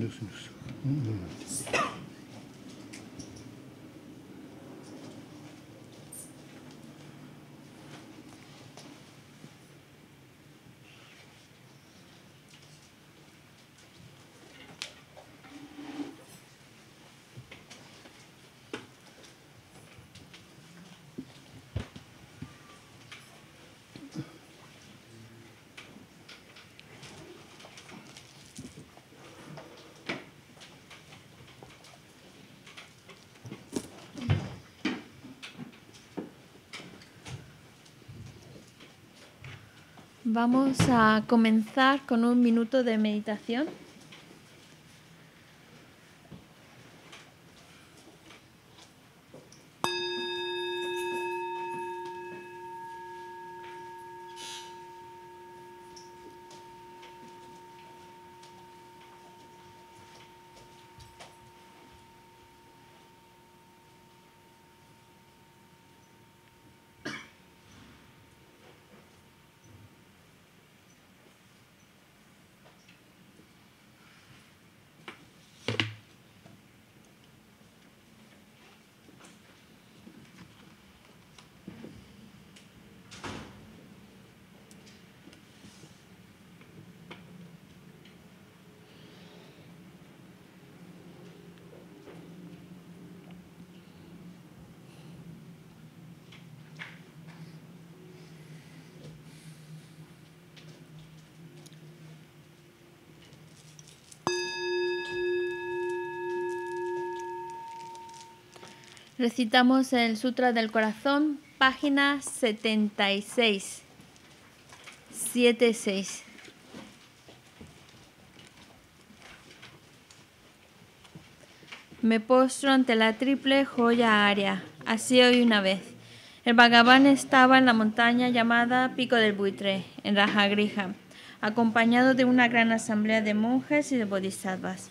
düşünürsünüz. Vamos a comenzar con un minuto de meditación. Recitamos el Sutra del Corazón, página 76. 76. Me postro ante la triple joya área. Así hoy una vez. El Bhagavan estaba en la montaña llamada Pico del Buitre, en Rajagriha, acompañado de una gran asamblea de monjes y de bodhisattvas.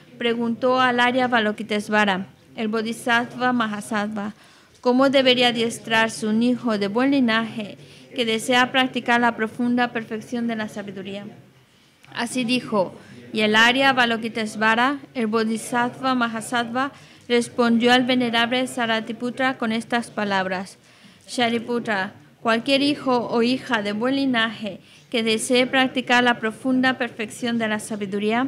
preguntó al Arya Balokitesvara, el Bodhisattva Mahasattva, cómo debería adiestrarse un hijo de buen linaje que desea practicar la profunda perfección de la sabiduría. Así dijo, y el Arya Balokitesvara, el Bodhisattva Mahasattva, respondió al venerable Saratiputra con estas palabras. Shariputra, cualquier hijo o hija de buen linaje que desee practicar la profunda perfección de la sabiduría,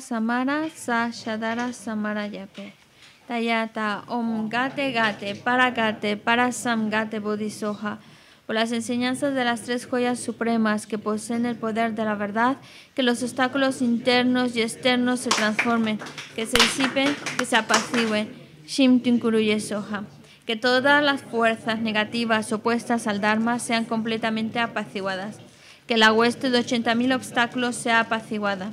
Samara sa shadara samara yape. Tayata om gate gate para gate para sam gate bodhisoha. Por las enseñanzas de las tres joyas supremas que poseen el poder de la verdad, que los obstáculos internos y externos se transformen, que se disipen, que se apacigüen. Shim Soha. Que todas las fuerzas negativas opuestas al Dharma sean completamente apaciguadas. Que la hueste de 80.000 obstáculos sea apaciguada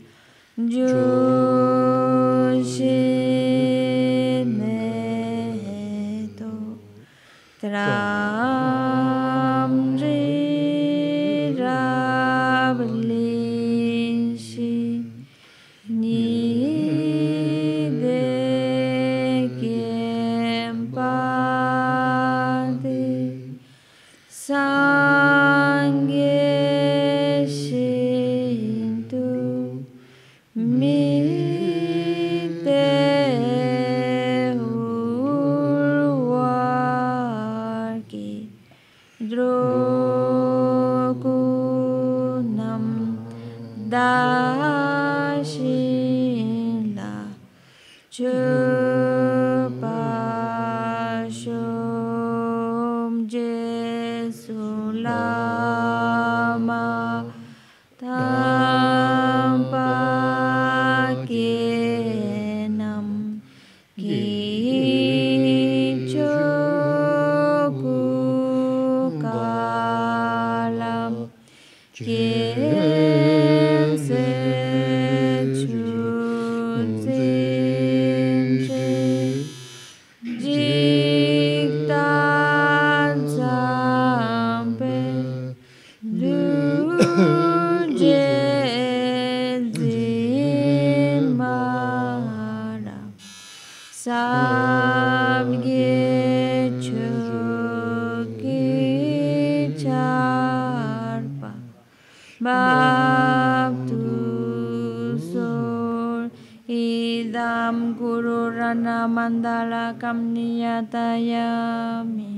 जोश में तो त्रा चिन्तयामि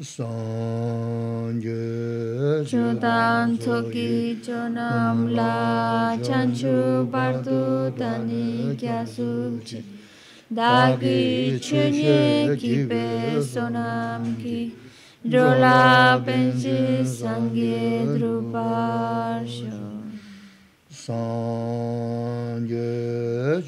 Sanje Chudan Tsuki Chunam La Chanchu Bardu tani Kyasu Chi Dagi Chunye pe Sonam Ki Dola Benji Sangye Drupar Shor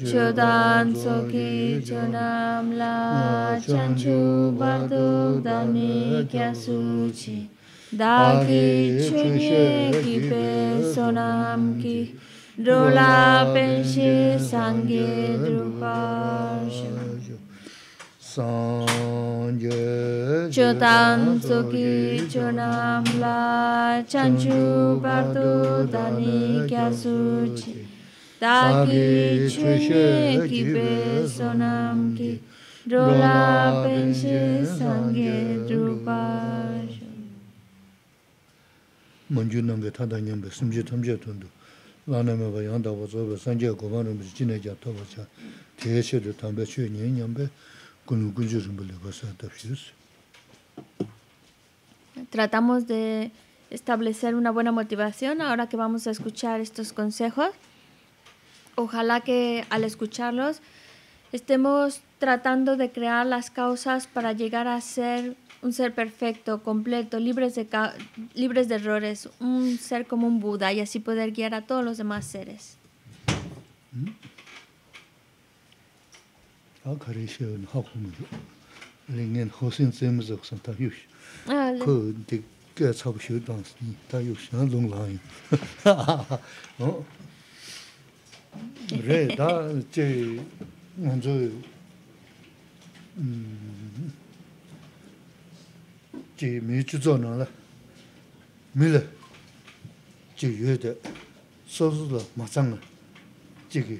Chodan soki chonam la chanchu bardu dami kya suchi Daki chunye ki pe sonam ki Dola penshi sange drupa shivam Chö tam tsö ki chö nam la chan chu par tu ta kya su chi Ta ki chö she ki pe so nam ki Rō la pen she san ge pa shu Mon ge ta ta nyam be sim je je tun du La nam e ba yang da wa zo be san chi ne ja to ba cha Tratamos de establecer una buena motivación ahora que vamos a escuchar estos consejos. Ojalá que al escucharlos estemos tratando de crear las causas para llegar a ser un ser perfecto, completo, libres de, libres de errores, un ser como un Buda y así poder guiar a todos los demás seres. ¿Mm? 가리셔는 하고는 링엔 호신 쯤에서 상담 유시 그 그게 잡고 싶었던 어 레다 제 먼저 음제 밀레 제 유에데 마찬가지 지기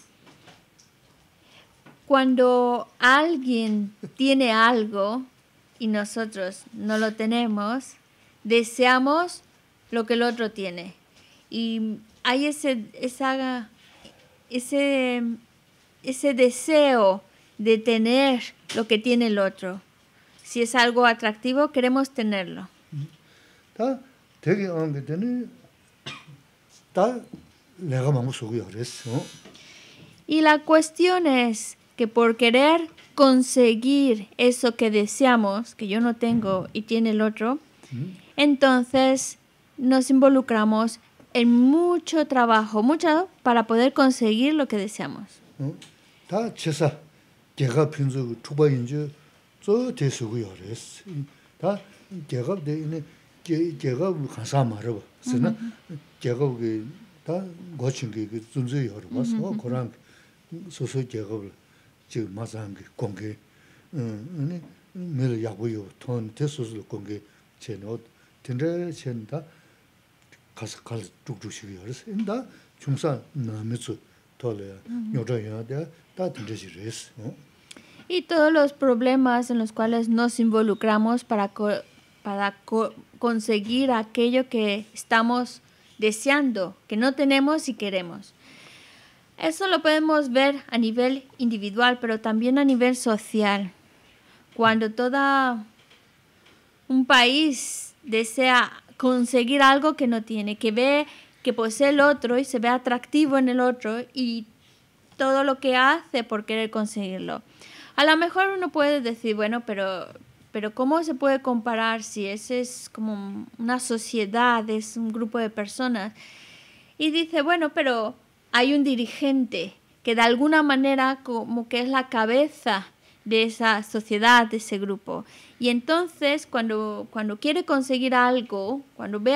cuando alguien tiene algo y nosotros no lo tenemos, deseamos lo que el otro tiene. Y hay ese, ese, ese deseo de tener lo que tiene el otro. Si es algo atractivo, queremos tenerlo. Y la cuestión es, que por querer conseguir eso que deseamos, que yo no tengo y tiene el otro, entonces nos involucramos en mucho trabajo, mucho para poder conseguir lo que deseamos chik mazangi kongi mili yaguyo ton te suzulu kongi cheni od tindre cheni da kasa kala chukchuk shiki yoris inda chungsa namitsu tole ya nyoda yada da tindre shiri yoris Y todos los problemas en los cuales nos involucramos para, co para co conseguir aquello que estamos deseando, que no tenemos y queremos. Eso lo podemos ver a nivel individual, pero también a nivel social. Cuando todo un país desea conseguir algo que no tiene, que ve que posee el otro y se ve atractivo en el otro y todo lo que hace por querer conseguirlo. A lo mejor uno puede decir, bueno, pero, pero ¿cómo se puede comparar si ese es como una sociedad, es un grupo de personas? Y dice, bueno, pero hay un dirigente que de alguna manera como que es la cabeza de esa sociedad, de ese grupo. Y entonces cuando, cuando quiere conseguir algo, cuando ve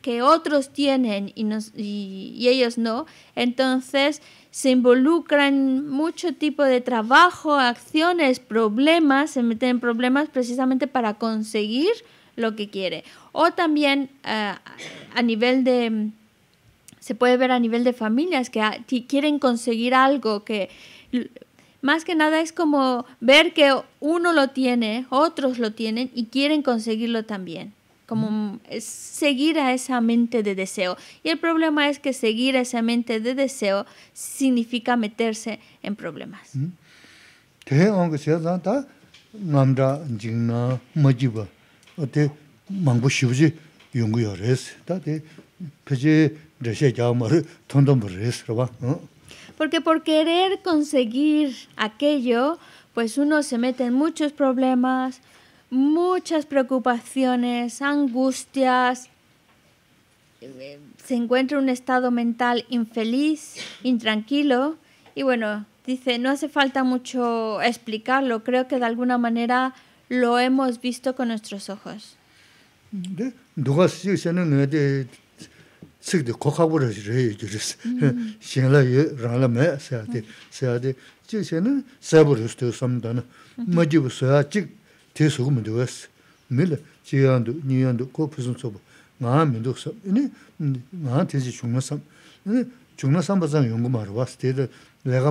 que otros tienen y, ellos no, entonces se involucra en mucho tipo de trabajo, acciones, problemas, se meten en problemas precisamente para conseguir lo que quiere. O también eh, a nivel de se puede ver a nivel de familias que ah, quieren conseguir algo, que más que nada es como ver que uno lo tiene, otros lo tienen y quieren conseguirlo también. Como seguir a esa mente de deseo. Y el problema es que seguir a esa mente de deseo significa meterse en problemas. Porque por querer conseguir aquello, pues uno se mete en muchos problemas, muchas preocupaciones, angustias, se encuentra en un estado mental infeliz, intranquilo, y bueno, dice, no hace falta mucho explicarlo, creo que de alguna manera lo hemos visto con nuestros ojos. tsikdi kokaburo reyo gyuris, shenla yu rangla me sayadi, 세브르스도 chik shenla sayaburo yustiyo samdana, majibu sayad chik te sugu mi duwes, mila chi yandu, nyi yandu, ko pizun sobo, ngaa mi duk sab, ini ngaa tenzi chungna sam, ini chungna samba zang yungu marwas, teda laga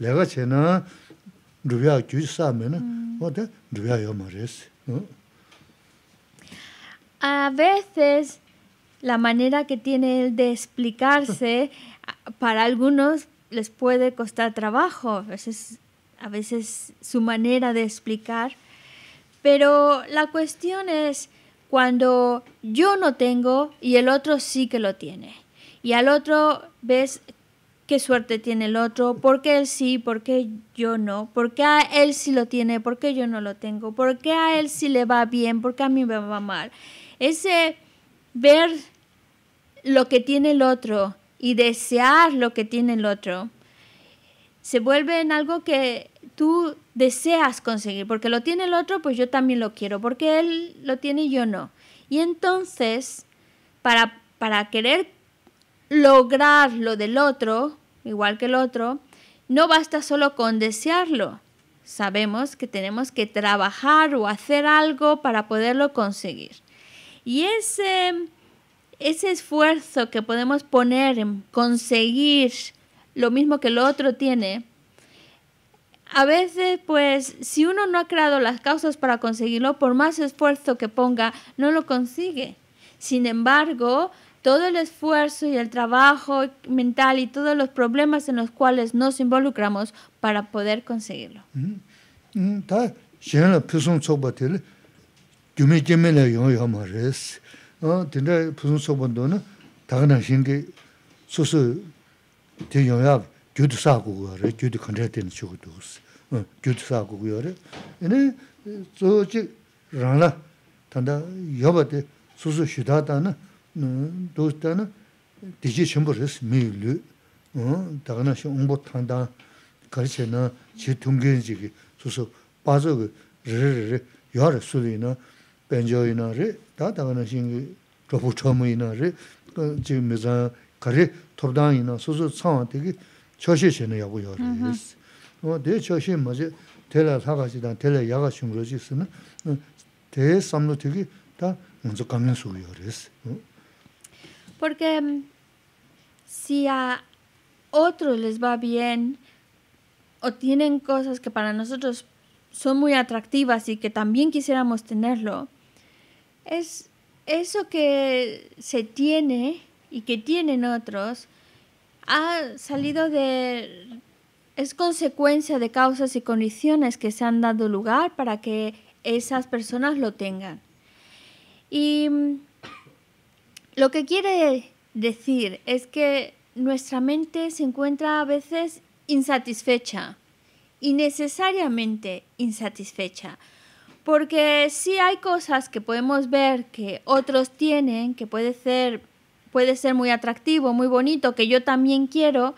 laga chena rubyaa wada rubyaa la manera que tiene él de explicarse para algunos les puede costar trabajo, a veces, a veces su manera de explicar, pero la cuestión es cuando yo no tengo y el otro sí que lo tiene. Y al otro ves qué suerte tiene el otro, por qué él sí, por qué yo no, por qué a él sí lo tiene, por qué yo no lo tengo, por qué a él sí le va bien, por qué a mí me va mal. Ese ver lo que tiene el otro y desear lo que tiene el otro, se vuelve en algo que tú deseas conseguir, porque lo tiene el otro, pues yo también lo quiero, porque él lo tiene y yo no. Y entonces, para, para querer lograr lo del otro, igual que el otro, no basta solo con desearlo. Sabemos que tenemos que trabajar o hacer algo para poderlo conseguir. Y ese ese esfuerzo que podemos poner en conseguir lo mismo que el otro tiene, a veces, pues, si uno no ha creado las causas para conseguirlo, por más esfuerzo que ponga, no lo consigue. Sin embargo, todo el esfuerzo y el trabajo mental y todos los problemas en los cuales nos involucramos para poder conseguirlo. Mm-hmm. Mm-hmm. 어 pūsūn sōkbōndō nā dāgānā shīngi sūsū dī yōyā gyūdī sā gugu yore, gyūdī kāntrā dīna chūgu dūgus, gyūdī sā gugu yore. Yīni sū jīg rānglā tāndā yōba dī sūsū shūdā dāna dūgus dāna dī jī shīmbu rīs mī lū. Dāgānā shī ngūbō tāndā jīgi sūsū gu rī nā porque mm, si a otros les va bien o tienen cosas que para nosotros son muy atractivas y que también quisiéramos tenerlo, es eso que se tiene y que tienen otros ha salido de es consecuencia de causas y condiciones que se han dado lugar para que esas personas lo tengan. Y mm, lo que quiere decir es que nuestra mente se encuentra a veces insatisfecha, innecesariamente insatisfecha. Porque si hay cosas que podemos ver que otros tienen, que puede ser, puede ser muy atractivo, muy bonito, que yo también quiero,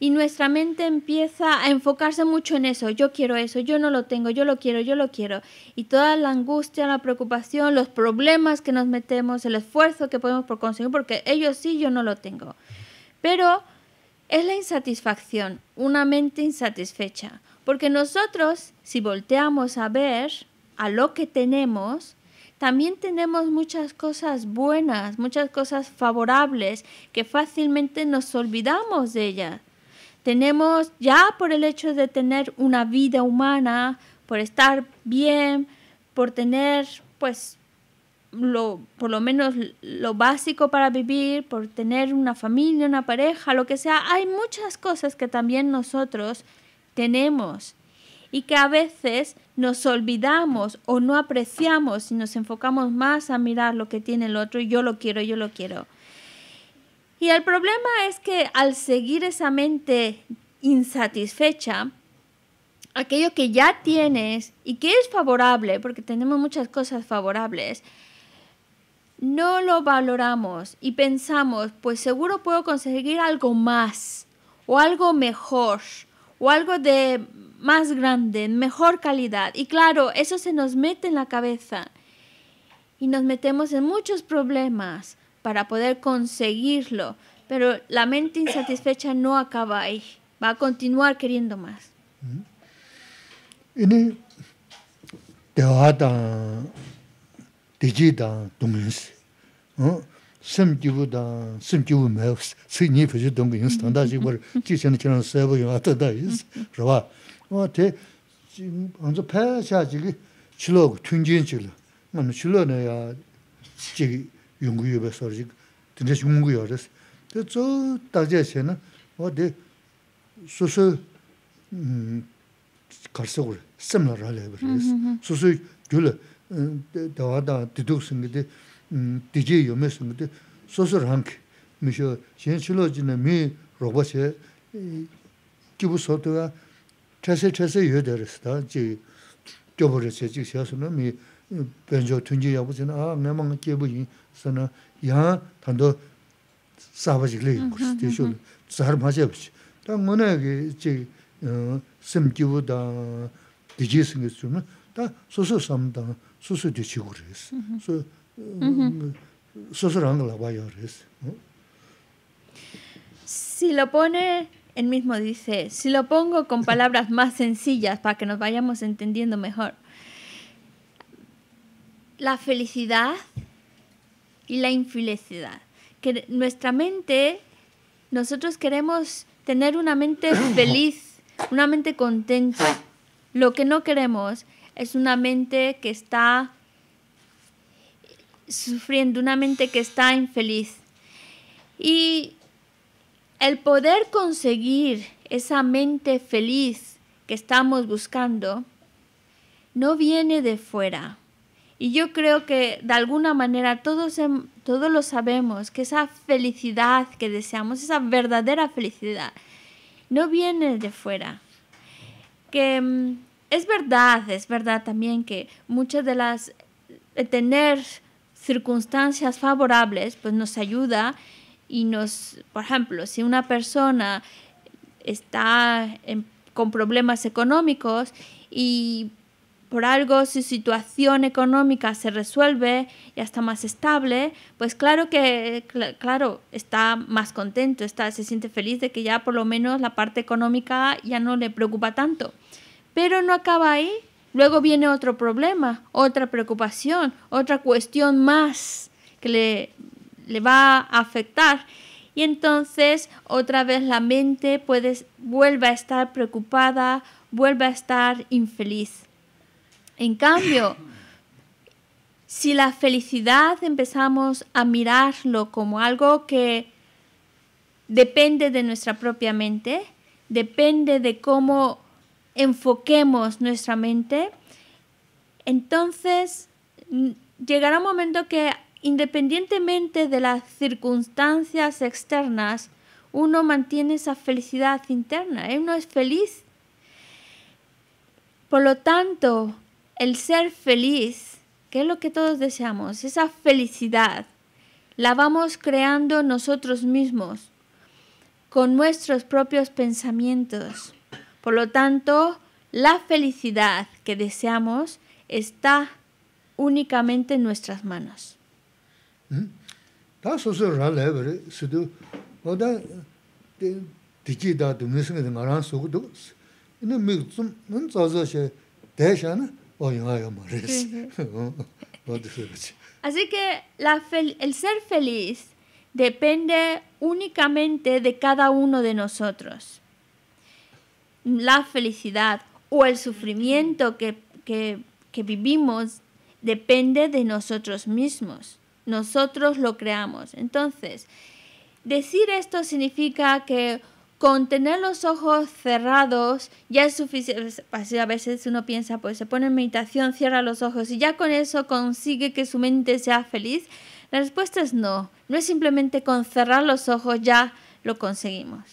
y nuestra mente empieza a enfocarse mucho en eso, yo quiero eso, yo no lo tengo, yo lo quiero, yo lo quiero. Y toda la angustia, la preocupación, los problemas que nos metemos, el esfuerzo que podemos por conseguir, porque ellos sí, yo no lo tengo. Pero es la insatisfacción, una mente insatisfecha, porque nosotros, si volteamos a ver, a lo que tenemos, también tenemos muchas cosas buenas, muchas cosas favorables que fácilmente nos olvidamos de ellas. Tenemos ya por el hecho de tener una vida humana, por estar bien, por tener pues lo, por lo menos lo básico para vivir, por tener una familia, una pareja, lo que sea, hay muchas cosas que también nosotros tenemos y que a veces nos olvidamos o no apreciamos y nos enfocamos más a mirar lo que tiene el otro y yo lo quiero, yo lo quiero. Y el problema es que al seguir esa mente insatisfecha, aquello que ya tienes y que es favorable, porque tenemos muchas cosas favorables, no lo valoramos y pensamos, pues seguro puedo conseguir algo más o algo mejor o algo de más grande, mejor calidad. Y claro, eso se nos mete en la cabeza y nos metemos en muchos problemas para poder conseguirlo, pero la mente insatisfecha no acaba ahí, va a continuar queriendo más. Mm-hmm. 어때? tē ānzu pē shā jīgī chilo gu tūng jīn chīgī mā nu chilo nā yā jīgī yungu yu bē 버리스. 소소 tīndē 더더 yungu yu rēs tē tsō 미셔 jē shē na wā tē chilo chase chase yue 지 res da ji jobo re che ji xia su no mi ben jo tun ji ya bu zin a me mang ge eh, bu 소 sa na ya tan Él mismo dice, si lo pongo con palabras más sencillas para que nos vayamos entendiendo mejor, la felicidad y la infelicidad. Que nuestra mente, nosotros queremos tener una mente feliz, una mente contenta. Lo que no queremos es una mente que está sufriendo, una mente que está infeliz. Y el poder conseguir esa mente feliz que estamos buscando no viene de fuera. Y yo creo que de alguna manera todos, todos lo sabemos, que esa felicidad que deseamos, esa verdadera felicidad, no viene de fuera. Que mm, es verdad, es verdad también que muchas de las... Eh, tener circunstancias favorables, pues nos ayuda y nos, por ejemplo, si una persona está con problemas económicos y por algo su situación económica se resuelve y está más estable, pues claro que, claro, está más contento, está, se siente feliz de que ya por lo menos la parte económica ya no le preocupa tanto. Pero no acaba ahí, luego viene otro problema, otra preocupación, otra cuestión más que le le va a afectar y entonces otra vez la mente puede, vuelve a estar preocupada, vuelve a estar infeliz. En cambio, si la felicidad empezamos a mirarlo como algo que depende de nuestra propia mente, depende de cómo enfoquemos nuestra mente, entonces mm, llegará un momento que Independientemente de las circunstancias externas, uno mantiene esa felicidad interna, uno es feliz. Por lo tanto, el ser feliz, que es lo que todos deseamos, esa felicidad, la vamos creando nosotros mismos, con nuestros propios pensamientos. Por lo tanto, la felicidad que deseamos está únicamente en nuestras manos. Así que la el ser feliz depende únicamente de cada uno de nosotros. La felicidad o el sufrimiento que, que, que vivimos depende de nosotros mismos nosotros lo creamos. Entonces, decir esto significa que con tener los ojos cerrados ya es suficiente. Pues, a veces uno piensa, pues se pone en meditación, cierra los ojos y ya con eso consigue que su mente sea feliz. La respuesta es no. No es simplemente con cerrar los ojos ya lo conseguimos.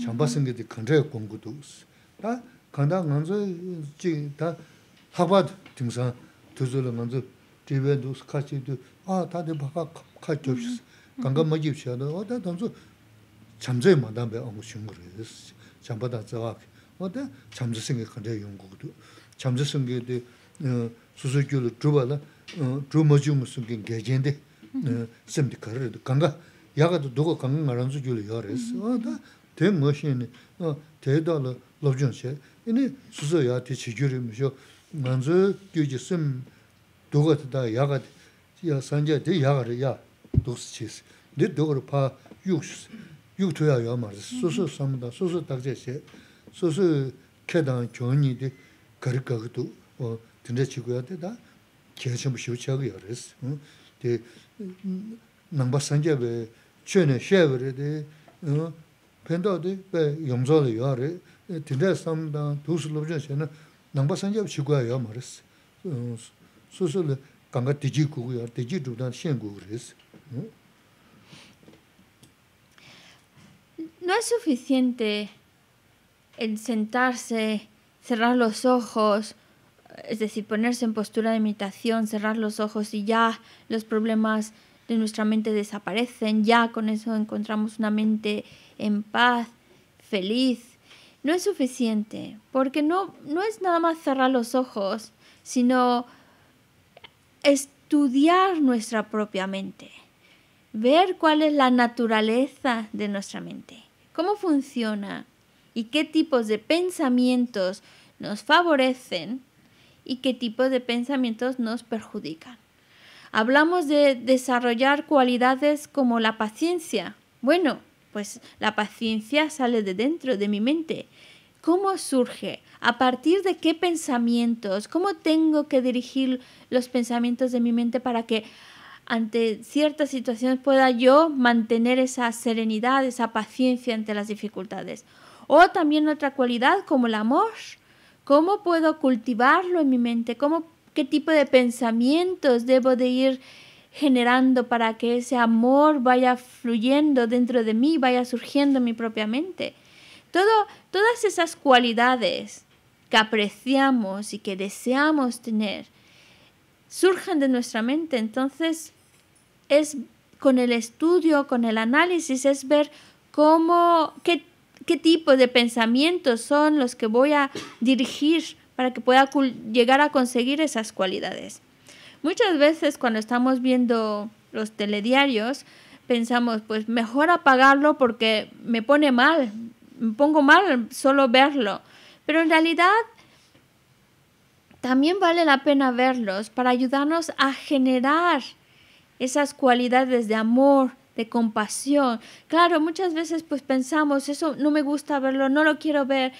chamba singe 공부도 kandraya kuanggu dukusi. Daa, kanda nganzu, daa, haqbaad tingsan, tuzulu nganzu, tribya dukusi, kaachi dukusi, aaa, tadibakaa, kaachi upshis, kanga magibshaya daa, odaa, danzu, chamchayi maadaanbay aangu shungurayas, chambadaan tsaagaki, odaa, chamchayi singe kandraya yungu gu dukusi. Chamchayi singe de, suzu kyulu, dhruva la, dhruv mochimu singe gaya Kanga, dēng mōshīni tēyidāla lōbzhōn 이니 수저야 sōsō yā tē chīgirī mōshō, 야가 yō jī sōm dōgat dā yāgat, yā sāngyāt tē yāgar yā dōg sī 수수 sī, 수수 dōg rō pā yūg sī sī, yūg tōyā yā mārī sī, sōsō samudā, sōsō dāgzā yā shē, sōsō kēdāng dē dō yā rī sī, No es suficiente el sentarse, cerrar los ojos, es decir, ponerse en postura de imitación, cerrar los ojos y ya los problemas de nuestra mente desaparecen, ya con eso encontramos una mente en paz, feliz. No es suficiente, porque no, no es nada más cerrar los ojos, sino estudiar nuestra propia mente, ver cuál es la naturaleza de nuestra mente, cómo funciona y qué tipos de pensamientos nos favorecen y qué tipos de pensamientos nos perjudican. Hablamos de desarrollar cualidades como la paciencia. Bueno, pues la paciencia sale de dentro, de mi mente. ¿Cómo surge? ¿A partir de qué pensamientos? ¿Cómo tengo que dirigir los pensamientos de mi mente para que ante ciertas situaciones pueda yo mantener esa serenidad, esa paciencia ante las dificultades? O también otra cualidad como el amor. ¿Cómo puedo cultivarlo en mi mente? ¿Cómo, ¿Qué tipo de pensamientos debo de ir generando para que ese amor vaya fluyendo dentro de mí, vaya surgiendo en mi propia mente. Todo, todas esas cualidades que apreciamos y que deseamos tener surgen de nuestra mente. Entonces, es con el estudio, con el análisis, es ver cómo, qué, qué tipo de pensamientos son los que voy a dirigir para que pueda llegar a conseguir esas cualidades. Muchas veces cuando estamos viendo los telediarios, pensamos, pues mejor apagarlo porque me pone mal, me pongo mal solo verlo. Pero en realidad también vale la pena verlos para ayudarnos a generar esas cualidades de amor, de compasión. Claro, muchas veces pues pensamos, eso no me gusta verlo, no lo quiero ver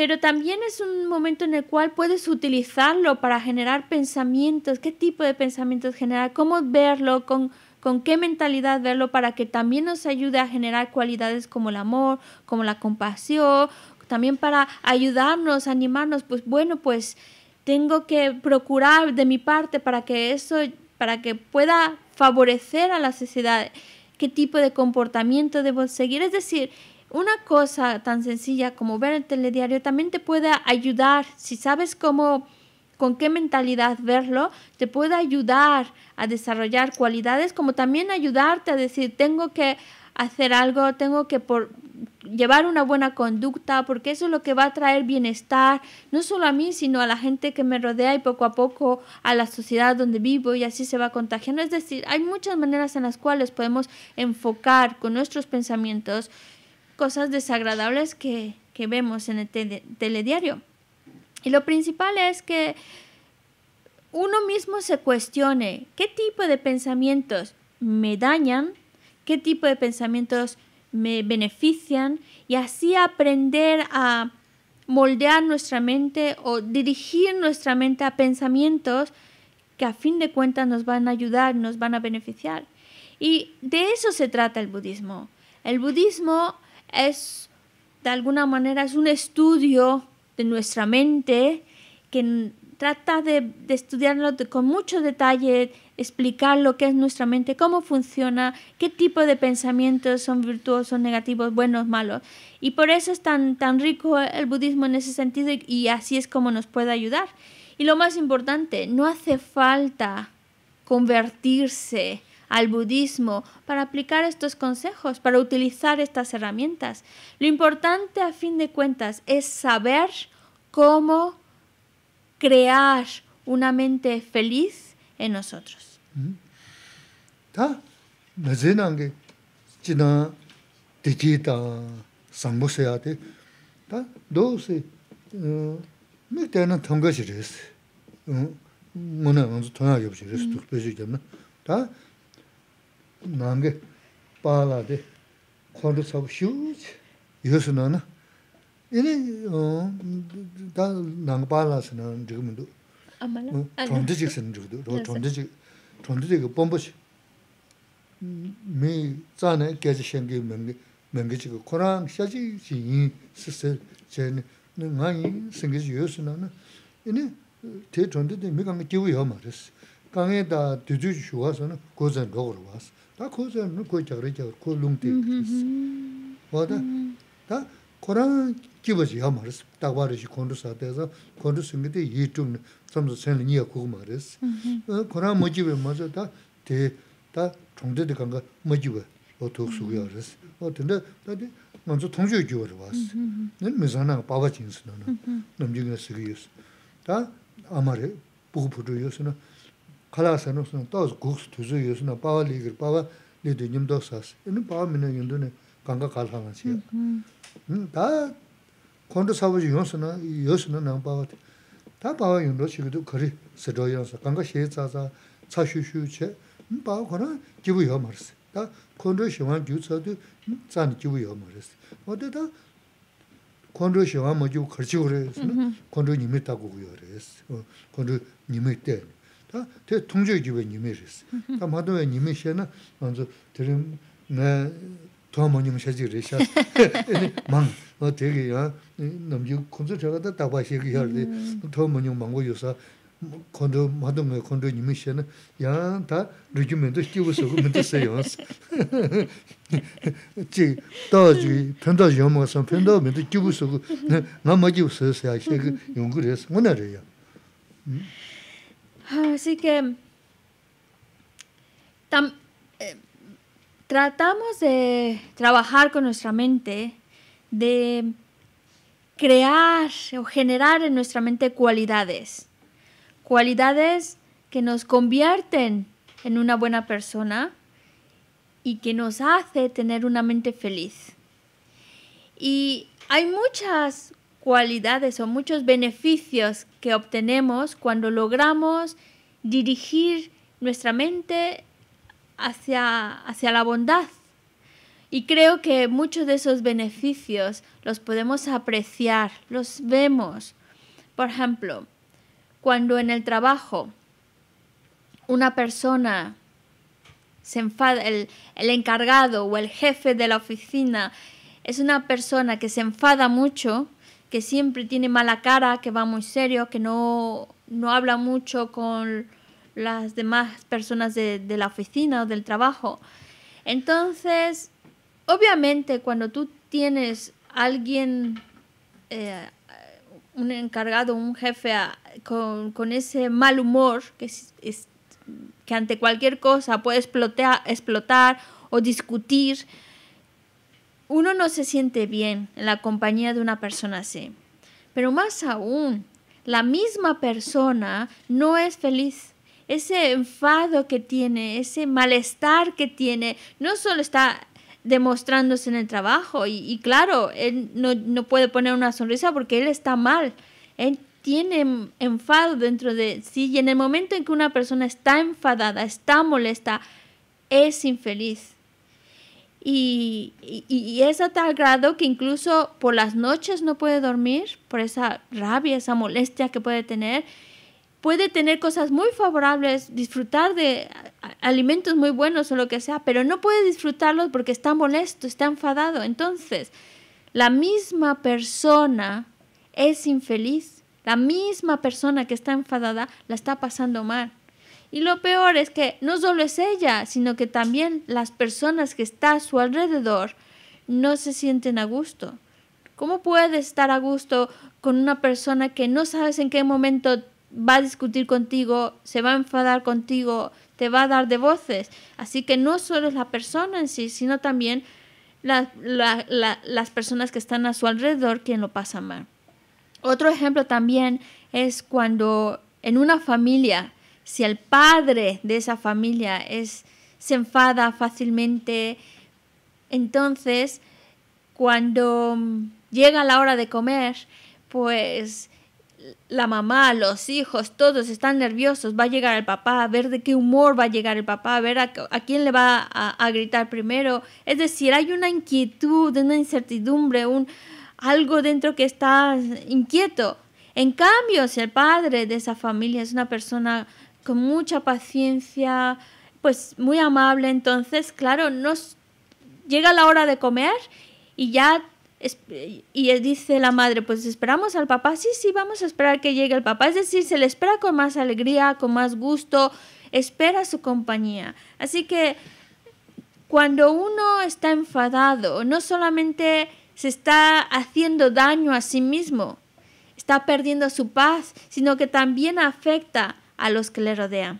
pero también es un momento en el cual puedes utilizarlo para generar pensamientos, qué tipo de pensamientos generar, cómo verlo, con, con qué mentalidad verlo para que también nos ayude a generar cualidades como el amor, como la compasión, también para ayudarnos, animarnos, pues bueno, pues tengo que procurar de mi parte para que eso, para que pueda favorecer a la sociedad, qué tipo de comportamiento debo seguir, es decir, una cosa tan sencilla como ver el telediario también te puede ayudar, si sabes cómo, con qué mentalidad verlo, te puede ayudar a desarrollar cualidades, como también ayudarte a decir, tengo que hacer algo, tengo que llevar una buena conducta, porque eso es lo que va a traer bienestar, no solo a mí, sino a la gente que me rodea y poco a poco a la sociedad donde vivo y así se va contagiando. Es decir, hay muchas maneras en las cuales podemos enfocar con nuestros pensamientos cosas desagradables que, que vemos en el telediario. Y lo principal es que uno mismo se cuestione qué tipo de pensamientos me dañan, qué tipo de pensamientos me benefician y así aprender a moldear nuestra mente o dirigir nuestra mente a pensamientos que a fin de cuentas nos van a ayudar, nos van a beneficiar. Y de eso se trata el budismo. El budismo es de alguna manera es un estudio de nuestra mente que trata de, de estudiarlo con mucho detalle, explicar lo que es nuestra mente, cómo funciona, qué tipo de pensamientos son virtuosos, negativos, buenos, malos. Y por eso es tan, rico el budismo en ese sentido y así es como nos puede ayudar. Y lo más importante, no hace falta convertirse al budismo para aplicar estos consejos, para utilizar estas herramientas. Lo importante a fin de cuentas es saber cómo crear una mente feliz en nosotros. nāngi pāla dhī khuandu sāpa 이니 yuṣu nāna. Yīni dā nāngi pāla sā nāna dhīga mīndu. Tōndi chīk sā nā dhīga dhīga, tōndi chīk, tōndi chīk bōmbu chī. Mī tsa nā gāchī shiāngi mēngi, mēngi chīk kōrāṅ chī yīn mī kāngi dā dīdhū 고전 거로 na kōzhān rōgur wā sō. Tā kōzhān rō kō chakarī chakarī kō lūṅ tē kī sō. Wā tā, tā Kōrāṅ kīpa chī yā mā rī sō. Tā kwā rī shī kōndu sā tē sā, kōndu sō ngi tē yī tūṅ nī, sā mā sō sēn lī nī yā tā, tā chōng kāngā tā kalaasay nuk san, to'o gux tuzu yusunaa, paawa leegir, paawa leegir nyingdoxaa si, ino paawa minay yundu n'i, kanga kalaaxa nga siya. Daa, mm-hmm. kondru sabu 거리 yusunaa nang paawa ti, daa paawa yundoo shigidoo karishidoo yansaa, kanga shee tsa tsa, tsa shoo shoo che, n' mm, paawa konaa jibu yaa marasi, daa kondru shiwaan gyu tsaani mm, jibu shiwaan 다 통제의 집에 님이시스. 다 마도에 님이시에는 먼저 드림 내 도모님 셔지 레샤. 망 어떻게야? 넘지 콘서 제가 다 바시기 열리. 도모님 망고 요사 콘도 마도에 콘도 님이시에는 야다 리주멘트 시키고 쓰고 멘트세요. 지 도지 편도 여모서 편도 멘트 끼고 쓰고 나 마지 쓰세요. 용글에서 뭐나려요. Así que eh, tratamos de trabajar con nuestra mente, de crear o generar en nuestra mente cualidades, cualidades que nos convierten en una buena persona y que nos hace tener una mente feliz. Y hay muchas cualidades o muchos beneficios que obtenemos cuando logramos dirigir nuestra mente hacia, hacia la bondad. Y creo que muchos de esos beneficios los podemos apreciar, los vemos. Por ejemplo, cuando en el trabajo una persona se enfada, el, encargado o el jefe de la oficina es una persona que se enfada mucho, que siempre tiene mala cara, que va muy serio, que no, no habla mucho con las demás personas de, la oficina o del trabajo. Entonces, obviamente cuando tú tienes alguien, eh, un encargado, un jefe ah, con, ese mal humor, que, que ante cualquier cosa puede explotar o discutir, uno no se siente bien en la compañía de una persona así. Pero más aún, la misma persona no es feliz. Ese enfado que tiene, ese malestar que tiene, no solo está demostrándose en el trabajo y, claro, él no, no, puede poner una sonrisa porque él está mal. Él tiene enfado dentro de sí y en el momento en que una persona está enfadada, está molesta, es infeliz. Y, es a tal grado que incluso por las noches no puede dormir, por esa rabia, esa molestia que puede tener. Puede tener cosas muy favorables, disfrutar de alimentos muy buenos o lo que sea, pero no puede disfrutarlos porque está molesto, está enfadado. Entonces, la misma persona es infeliz, la misma persona que está enfadada la está pasando mal. Y lo peor es que no solo es ella, sino que también las personas que están a su alrededor no se sienten a gusto. ¿Cómo puedes estar a gusto con una persona que no sabes en qué momento va a discutir contigo, se va a enfadar contigo, te va a dar de voces? Así que no solo es la persona en sí, sino también las personas que están a su alrededor quien lo pasa mal. Otro ejemplo también es cuando en una familia si el padre de esa familia es, se enfada fácilmente, entonces cuando mm, llega la hora de comer, pues la mamá, los hijos, todos están nerviosos, va a llegar el papá, a ver de qué humor va a llegar el papá, a ver a, quién le va a, gritar primero. Es decir, hay una inquietud, una incertidumbre, un, algo dentro que está inquieto. En cambio, si el padre de esa familia es una persona con mucha paciencia, pues muy amable. Entonces, claro, nos llega la hora de comer y ya y dice la madre, pues esperamos al papá, sí, sí, vamos a esperar que llegue el papá. Es decir, se le espera con más alegría, con más gusto, espera su compañía. Así que cuando uno está enfadado, no solamente se está haciendo daño a sí mismo, está perdiendo su paz, sino que también afecta a los que le rodean.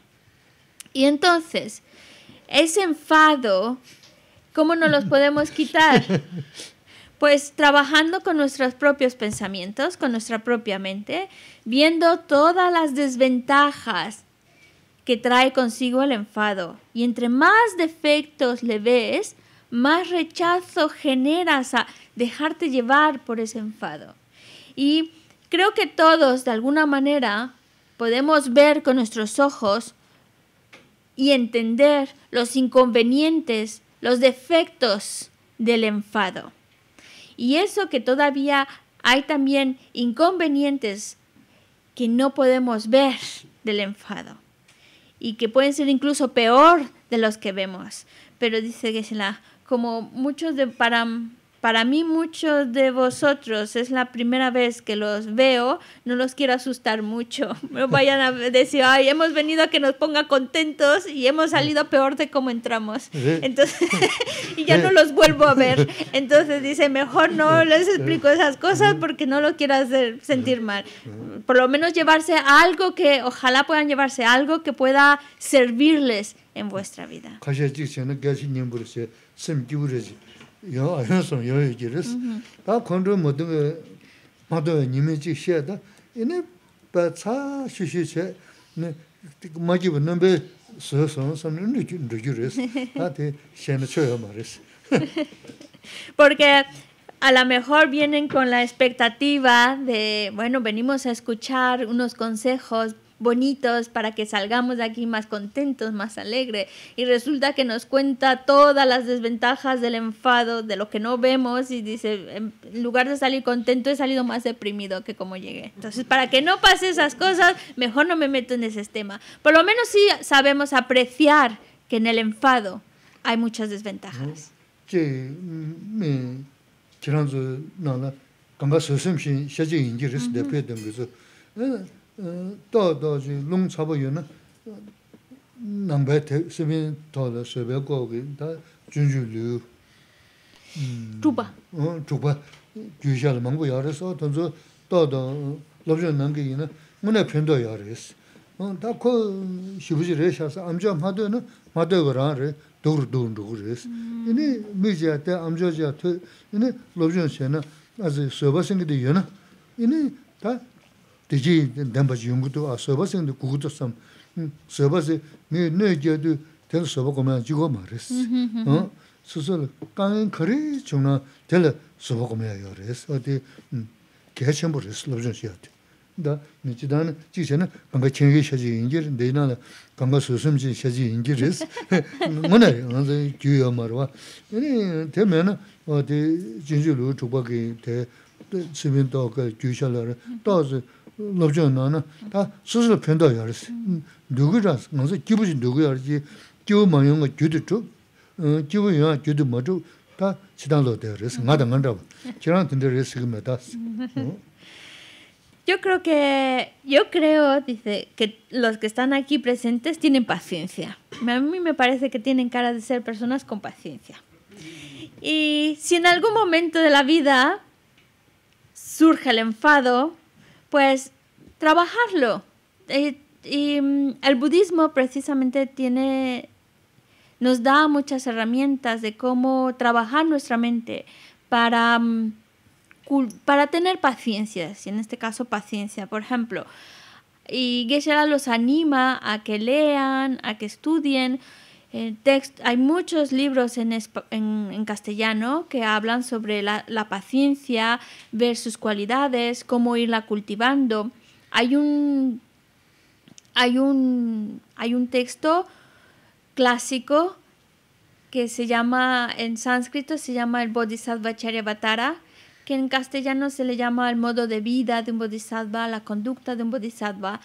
Y entonces, ese enfado, ¿cómo nos los podemos quitar? Pues trabajando con nuestros propios pensamientos, con nuestra propia mente, viendo todas las desventajas que trae consigo el enfado. Y entre más defectos le ves, más rechazo generas a dejarte llevar por ese enfado. Y creo que todos, de alguna manera, podemos ver con nuestros ojos y entender los inconvenientes, los defectos del enfado. Y eso que todavía hay también inconvenientes que no podemos ver del enfado y que pueden ser incluso peor de los que vemos. Pero dice la como muchos de para para mí muchos de vosotros es la primera vez que los veo, no los quiero asustar mucho. Me vayan a decir, ay, hemos venido a que nos ponga contentos y hemos salido peor de cómo entramos. Entonces, y ya no los vuelvo a ver. Entonces dice, mejor no les explico esas cosas porque no lo quiero hacer sentir mal. Por lo menos llevarse algo que, ojalá puedan llevarse algo que pueda servirles en vuestra vida porque a lo mejor vienen con la expectativa de, bueno, venimos a escuchar unos consejos bonitos para que salgamos de aquí más contentos, más alegres. Y resulta que nos cuenta todas las desventajas del enfado, de lo que no vemos y dice, en lugar de salir contento he salido más deprimido que como llegué. Entonces, para que no pase esas cosas, mejor no me meto en ese tema. Por lo menos sí sabemos apreciar que en el enfado hay muchas desventajas. dā dā zhī lōng chāpa yu na nāngbē tē, sēmīn tā dā sēbē kō kī, dā jun zhū lū. Chūpa. Chūpa, gyū xiā lā māngbō yā rē sō, tā dā dā lōb zhū nāng kī yu na ngū nā pēndō yā rē sō. Dā kō zhī rā sō. mī tē, dējī dēmbā 용구도 yungu tu wā, sōba sēng dē gugu tu sōm, hmm, sōba sē, mē nē jē tu tēn sōba gōmē yā jīgō mā rēs. Sō mm-hmm, mm-hmm. hmm, sō lō, kāngiān kārī chōng nā, tēn lā 뭔가 gōmē 셔지 yō rēs, o tē kē chēmbō rēs, lō bichōng shī yā tē. Dā, mē chī dāna, chī chēna, kāngā chēngi Yo creo que, yo creo, dice, que los que están aquí presentes tienen paciencia. A mí me parece que tienen cara de ser personas con paciencia. Y si en algún momento de la vida surge el enfado, pues trabajarlo. Eh, mm, el budismo precisamente tiene, nos da muchas herramientas de cómo trabajar nuestra mente para, mm, para tener paciencia, y en este caso paciencia, por ejemplo. Y Geshe-la los anima a que lean, a que estudien hay muchos libros en, castellano que hablan sobre la, paciencia, ver sus cualidades, cómo irla cultivando. Hay un, hay un texto clásico que se llama, en sánscrito se llama el Bodhisattva Charyavatara, que en castellano se le llama el modo de vida de un bodhisattva, la conducta de un bodhisattva.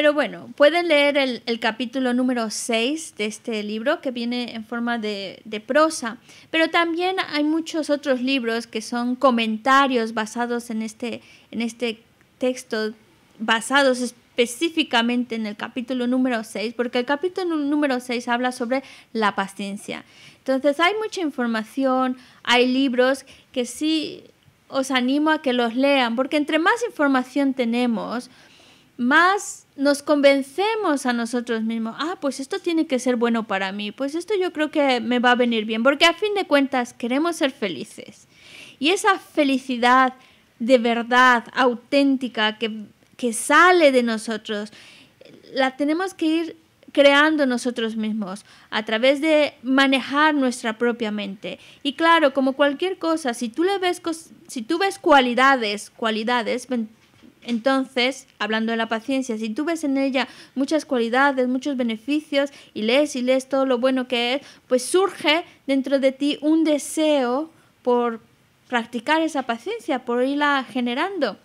Pero bueno, pueden leer el, capítulo número 6 de este libro que viene en forma de, de, prosa, pero también hay muchos otros libros que son comentarios basados en este, en este texto, basados específicamente en el capítulo número 6, porque el capítulo número 6 habla sobre la paciencia. Entonces hay mucha información, hay libros que sí os animo a que los lean, porque entre más información tenemos, más nos convencemos a nosotros mismos, ah, pues esto tiene que ser bueno para mí, pues esto yo creo que me va a venir bien, porque a fin de cuentas queremos ser felices. Y esa felicidad de verdad, auténtica, que, sale de nosotros, la tenemos que ir creando nosotros mismos a través de manejar nuestra propia mente. Y claro, como cualquier cosa, si tú le ves si tú ves cualidades, cualidades, entonces, hablando de la paciencia, si tú ves en ella muchas cualidades, muchos beneficios y lees y lees todo lo bueno que es, pues surge dentro de ti un deseo por practicar esa paciencia, por irla generando.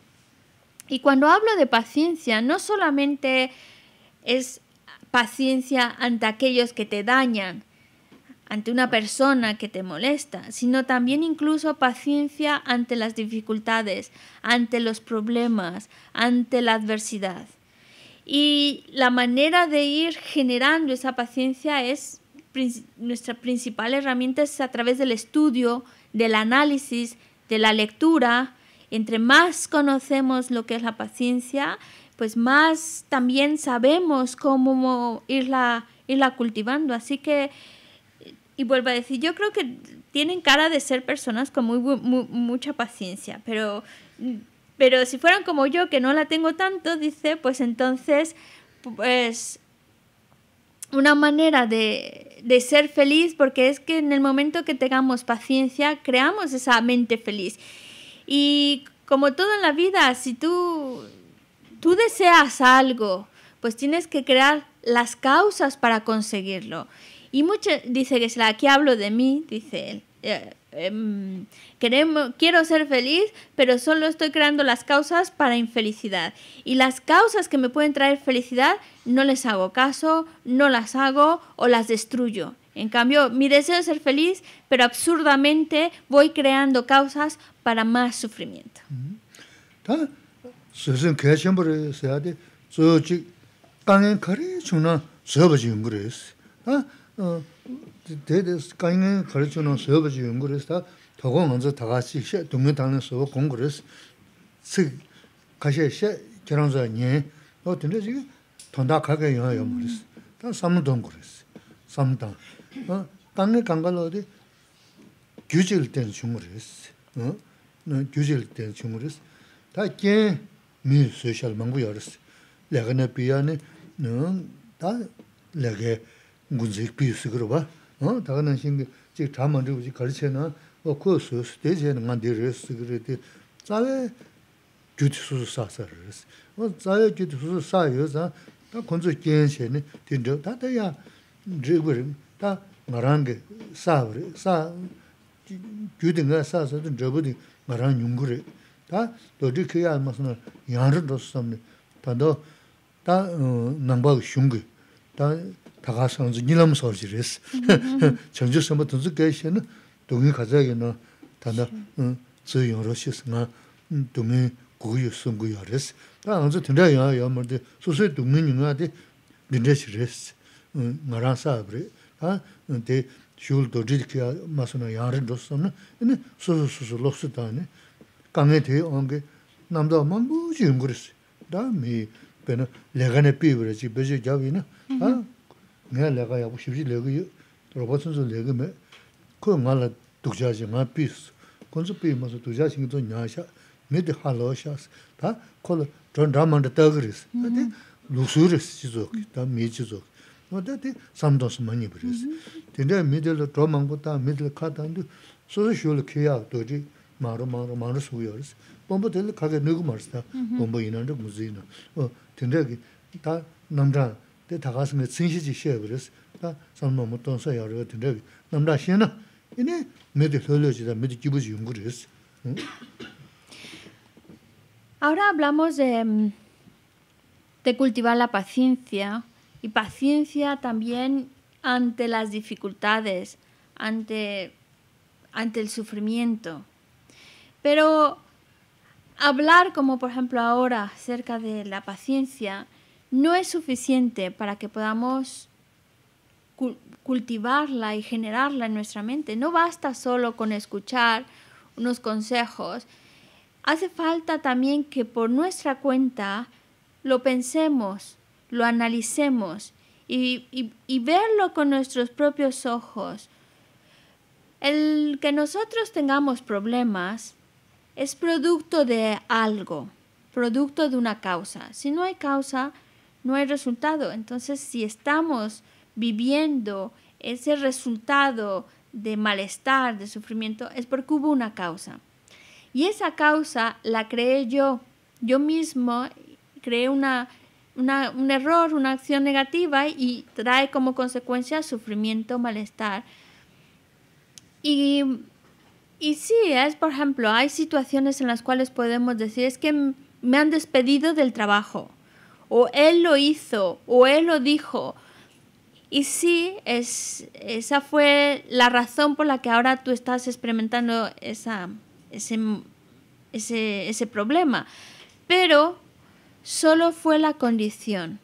Y cuando hablo de paciencia, no solamente es paciencia ante aquellos que te dañan, ante una persona que te molesta, sino también incluso paciencia ante las dificultades, ante los problemas, ante la adversidad. Y la manera de ir generando esa paciencia es nuestra principal herramienta es a través del estudio, del análisis, de la lectura. Entre más conocemos lo que es la paciencia, pues más también sabemos cómo irla, irla cultivando. Así que y vuelvo a decir, yo creo que tienen cara de ser personas con muy, mucha paciencia, pero, pero si fueran como yo, que no la tengo tanto, dice, pues entonces, pues una manera de, de, ser feliz, porque es que en el momento que tengamos paciencia, creamos esa mente feliz. Y como todo en la vida, si tú, tú deseas algo, pues tienes que crear las causas para conseguirlo. Y mucho, dice que aquí hablo de mí, dice él. Eh, em, quiero ser feliz, pero solo estoy creando las causas para infelicidad. Y las causas que me pueden traer felicidad, no les hago caso, no las hago o las destruyo. En cambio, mi deseo es ser feliz, pero absurdamente voy creando causas para más sufrimiento. 어 데데스 가인의 거래처는 서버지 연구를 다 더고 먼저 다 같이 동료 당의 서버 공구를 쓱 가셔셔 결혼자니 너 들으지 돈다 가게 여요 모르스 다 삼문 동구를 삼다 어 땅에 강가로 어디 규질 된 중을 했어 어 규질 된 중을 했어 다께 미 소셜 망고 여르스 레그네 비아니 너다 레그 군색 비스 그거 봐. 어? 다가는 신기 제 담만 저 같이 어 코스 스테제는 안 되르스 그래도 자외 주치수 사서르스. 어 자외 주치수 사여서 다 군주 견세네 된다. 다다야. 다 나랑게 사브리 사 규등가 사서도 저거도 나랑 용거리 다 도득해야 맞으나 야르도 섬네 다도 다 넘버 슝게 다 다가 선주 니람 소지레스 전주 선부 던지 개시는 동의 가자기는 다나 음 저용으로 시스마 음 동의 고유 선구여레스 다 언제 들려야 야말데 소소의 동민이나데 린데시레스 음 마라사브레 아 근데 쇼도 지르키 마스나 야르 도스는 이네 소소소소 로스다네 강에 대해 온게 남자 엄마 무지 응그랬어 다음에 배는 레가네 삐브레지 배제 잡이나 아 내가 lēgā yāpū shibshī lēgā yu, rōpa tsūnsū lēgā mē, 마 피스 lā dukjā shī, ngā pī sū, kōnsū pī mā sū dukjā shī ngā tō ñā shā, mē tī ḵā lō shā sū, tā kō lā tōn rā māndā tā gā rī sū, tā tī lū sū rī sū jī zōg, tā mī jī zōg, tā tī Ahora hablamos mm, de, cultivar la paciencia y paciencia también ante las dificultades, ante el sufrimiento. Pero hablar, como por ejemplo ahora, acerca de la paciencia, no es suficiente para que podamos cultivarla y generarla en nuestra mente. No basta solo con escuchar unos consejos. Hace falta también que por nuestra cuenta lo pensemos, lo analicemos y verlo con nuestros propios ojos. El que nosotros tengamos problemas es producto de algo, producto de una causa. Si no hay causa, no hay resultado. Entonces, si estamos viviendo ese resultado de malestar, de sufrimiento, es porque hubo una causa. Y esa causa la creé yo. Yo mismo creé un error, una acción negativa y trae como consecuencia sufrimiento, malestar. Y, y sí, es por ejemplo, hay situaciones en las cuales podemos decir, es que me han despedido del trabajo o él lo hizo, o él lo dijo. Y sí, es, esa fue la razón por la que ahora tú estás experimentando esa, ese, problema. Pero solo fue la condición.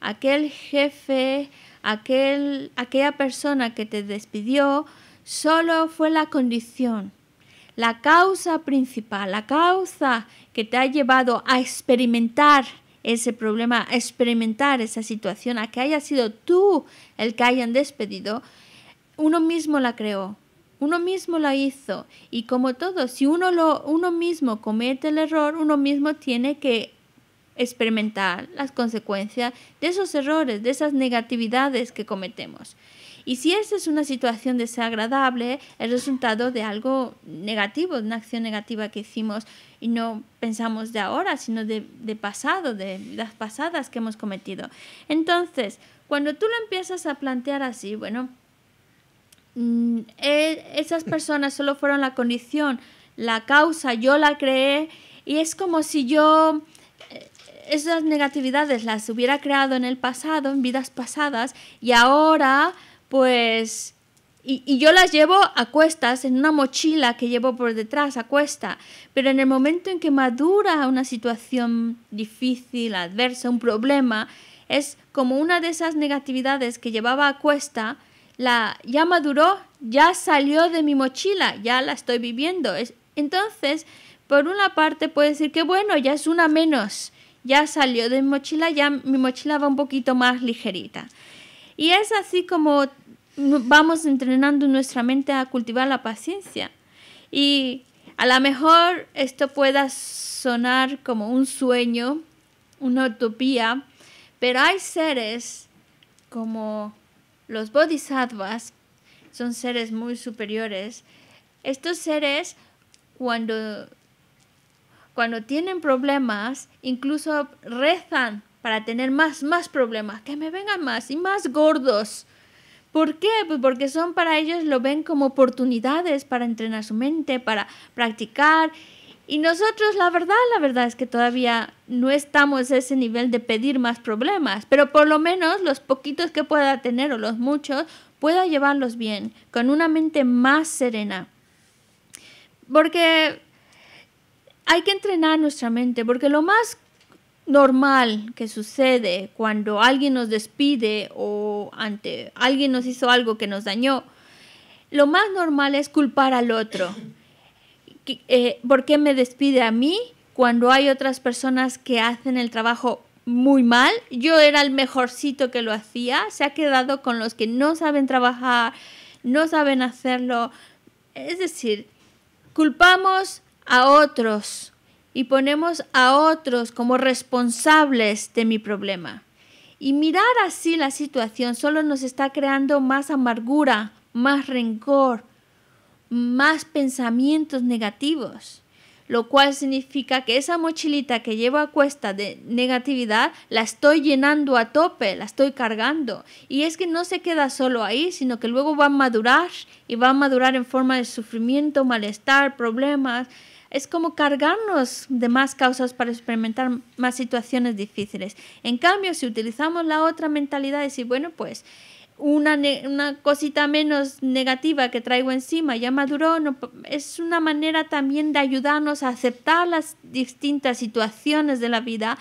Aquel jefe, aquel, aquella persona que te despidió, solo fue la condición. La causa principal, la causa que te ha llevado a experimentar ese problema, experimentar esa situación, a que haya sido tú el que hayan despedido, uno mismo la creó, uno mismo la hizo. Y como todo, si uno, uno mismo comete el error, uno mismo tiene que experimentar las consecuencias de esos errores, de esas negatividades que cometemos. Y si esa es una situación desagradable, el resultado de algo negativo, de una acción negativa que hicimos y no pensamos de ahora, sino de, de pasado, de las pasadas que hemos cometido. Entonces, cuando tú lo empiezas a plantear así, bueno, mm, e, esas personas solo fueron la condición, la causa, yo la creé y es como si yo eh, esas negatividades las hubiera creado en el pasado, en vidas pasadas, y ahora pues... Y, yo las llevo a cuestas en una mochila que llevo por detrás, a cuesta. Pero en el momento en que madura una situación difícil, adversa, un problema, es como una de esas negatividades que llevaba a cuesta, la ya maduró, ya salió de mi mochila, ya la estoy viviendo. entonces, por una parte puede decir que bueno, ya es una menos, ya salió de mi mochila, ya mi mochila va un poquito más ligerita. Y es así como vamos entrenando nuestra mente a cultivar la paciencia. Y a lo mejor esto pueda sonar como un sueño, una utopía, pero hay seres como los bodhisattvas, son seres muy superiores. Estos seres, cuando, cuando tienen problemas, incluso rezan para tener más, más problemas, que me vengan más y más gordos ¿Por qué? Pues porque son para ellos, lo ven como oportunidades para entrenar su mente, para practicar. Y nosotros, la verdad, la verdad es que todavía no estamos a ese nivel de pedir más problemas, pero por lo menos los poquitos que pueda tener o los muchos, pueda llevarlos bien, con una mente más serena. Porque hay que entrenar nuestra mente, porque lo más normal que sucede cuando alguien nos despide o ante alguien nos hizo algo que nos dañó, lo más normal es culpar al otro. Eh, ¿Por qué me despide a mí cuando hay otras personas que hacen el trabajo muy mal? Yo era el mejorcito que lo hacía, se ha quedado con los que no saben trabajar, no saben hacerlo. Es decir, culpamos a otros y ponemos a otros como responsables de mi problema. Y mirar así la situación solo nos está creando más amargura, más rencor, más pensamientos negativos, lo cual significa que esa mochilita que llevo a cuesta de negatividad la estoy llenando a tope, la estoy cargando. Y es que no se queda solo ahí, sino que luego va a madurar y va a madurar en forma de sufrimiento, malestar, problemas, es como cargarnos de más causas para experimentar más situaciones difíciles. En cambio, si utilizamos la otra mentalidad es decir, bueno, pues una, cosita menos negativa que traigo encima ya maduró, no, es una manera también de ayudarnos a aceptar las distintas situaciones de la vida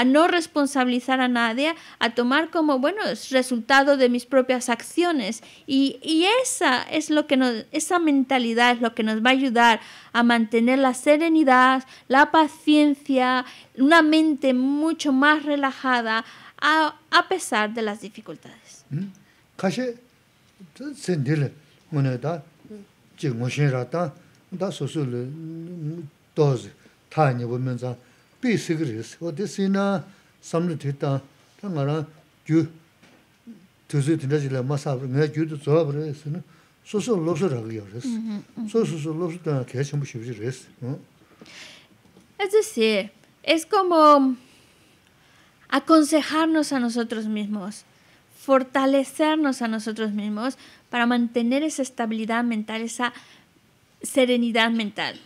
a no responsabilizar a nadie, a tomar como, bueno, resultado de mis propias acciones. Y, esa es lo que esa mentalidad es lo que nos va a ayudar a mantener la serenidad, la paciencia, una mente mucho más relajada a, a pesar de las dificultades. Es decir, es como aconsejarnos a nosotros mismos, fortalecernos a nosotros mismos para mantener esa estabilidad mental, esa serenidad mental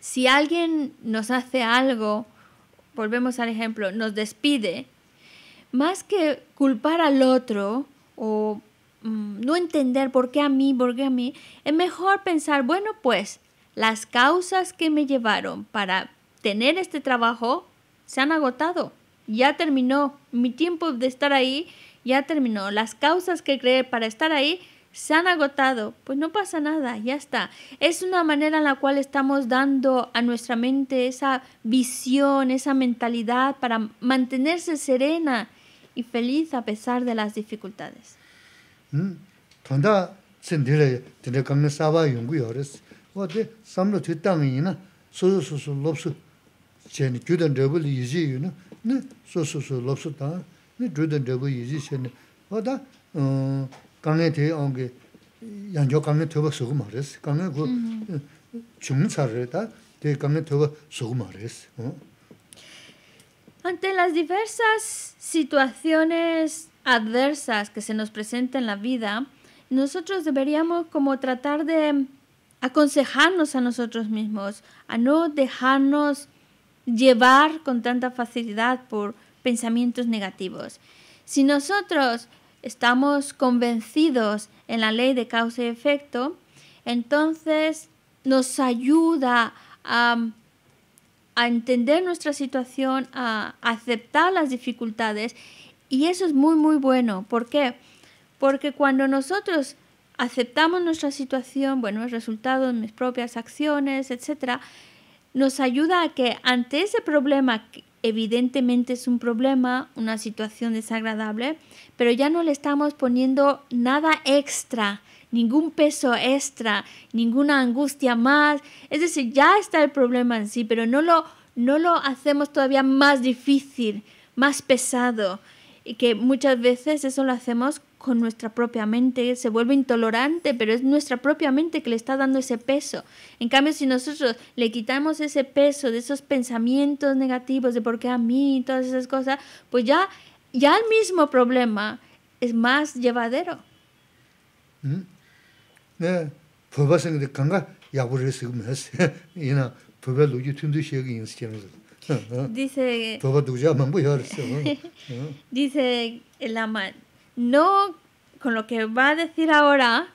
si alguien nos hace algo, volvemos al ejemplo, nos despide, más que culpar al otro o mm, no entender por qué a mí, por qué a mí, es mejor pensar, bueno, pues las causas que me llevaron para tener este trabajo se han agotado, ya terminó, mi tiempo de estar ahí ya terminó, las causas que creé para estar ahí se han agotado, pues no pasa nada, ya está. Es una manera en la cual estamos dando a nuestra mente esa visión, esa mentalidad para mantenerse serena y feliz a pesar de las dificultades. Ante las diversas situaciones adversas que se nos presentan en la vida, nosotros deberíamos como tratar de aconsejarnos a nosotros mismos, a no dejarnos llevar con tanta facilidad por pensamientos negativos. Si nosotros estamos convencidos en la ley de causa y efecto, entonces nos ayuda a, entender nuestra situación, a aceptar las dificultades y eso es muy, muy bueno. ¿Por qué? Porque cuando nosotros aceptamos nuestra situación, bueno, resultado resultados, mis propias acciones, etcétera, nos ayuda a que ante ese problema evidentemente es un problema, una situación desagradable, pero ya no le estamos poniendo nada extra, ningún peso extra, ninguna angustia más. Es decir, ya está el problema en sí, pero no lo, no lo hacemos todavía más difícil, más pesado. Y que muchas veces eso lo hacemos con nuestra propia mente, se vuelve intolerante, pero es nuestra propia mente que le está dando ese peso. En cambio, si nosotros le quitamos ese peso de esos pensamientos negativos de por qué a mí y todas esas cosas, pues ya, ya el mismo problema es más llevadero. Dice, Dice el amante no, con lo que va a decir ahora,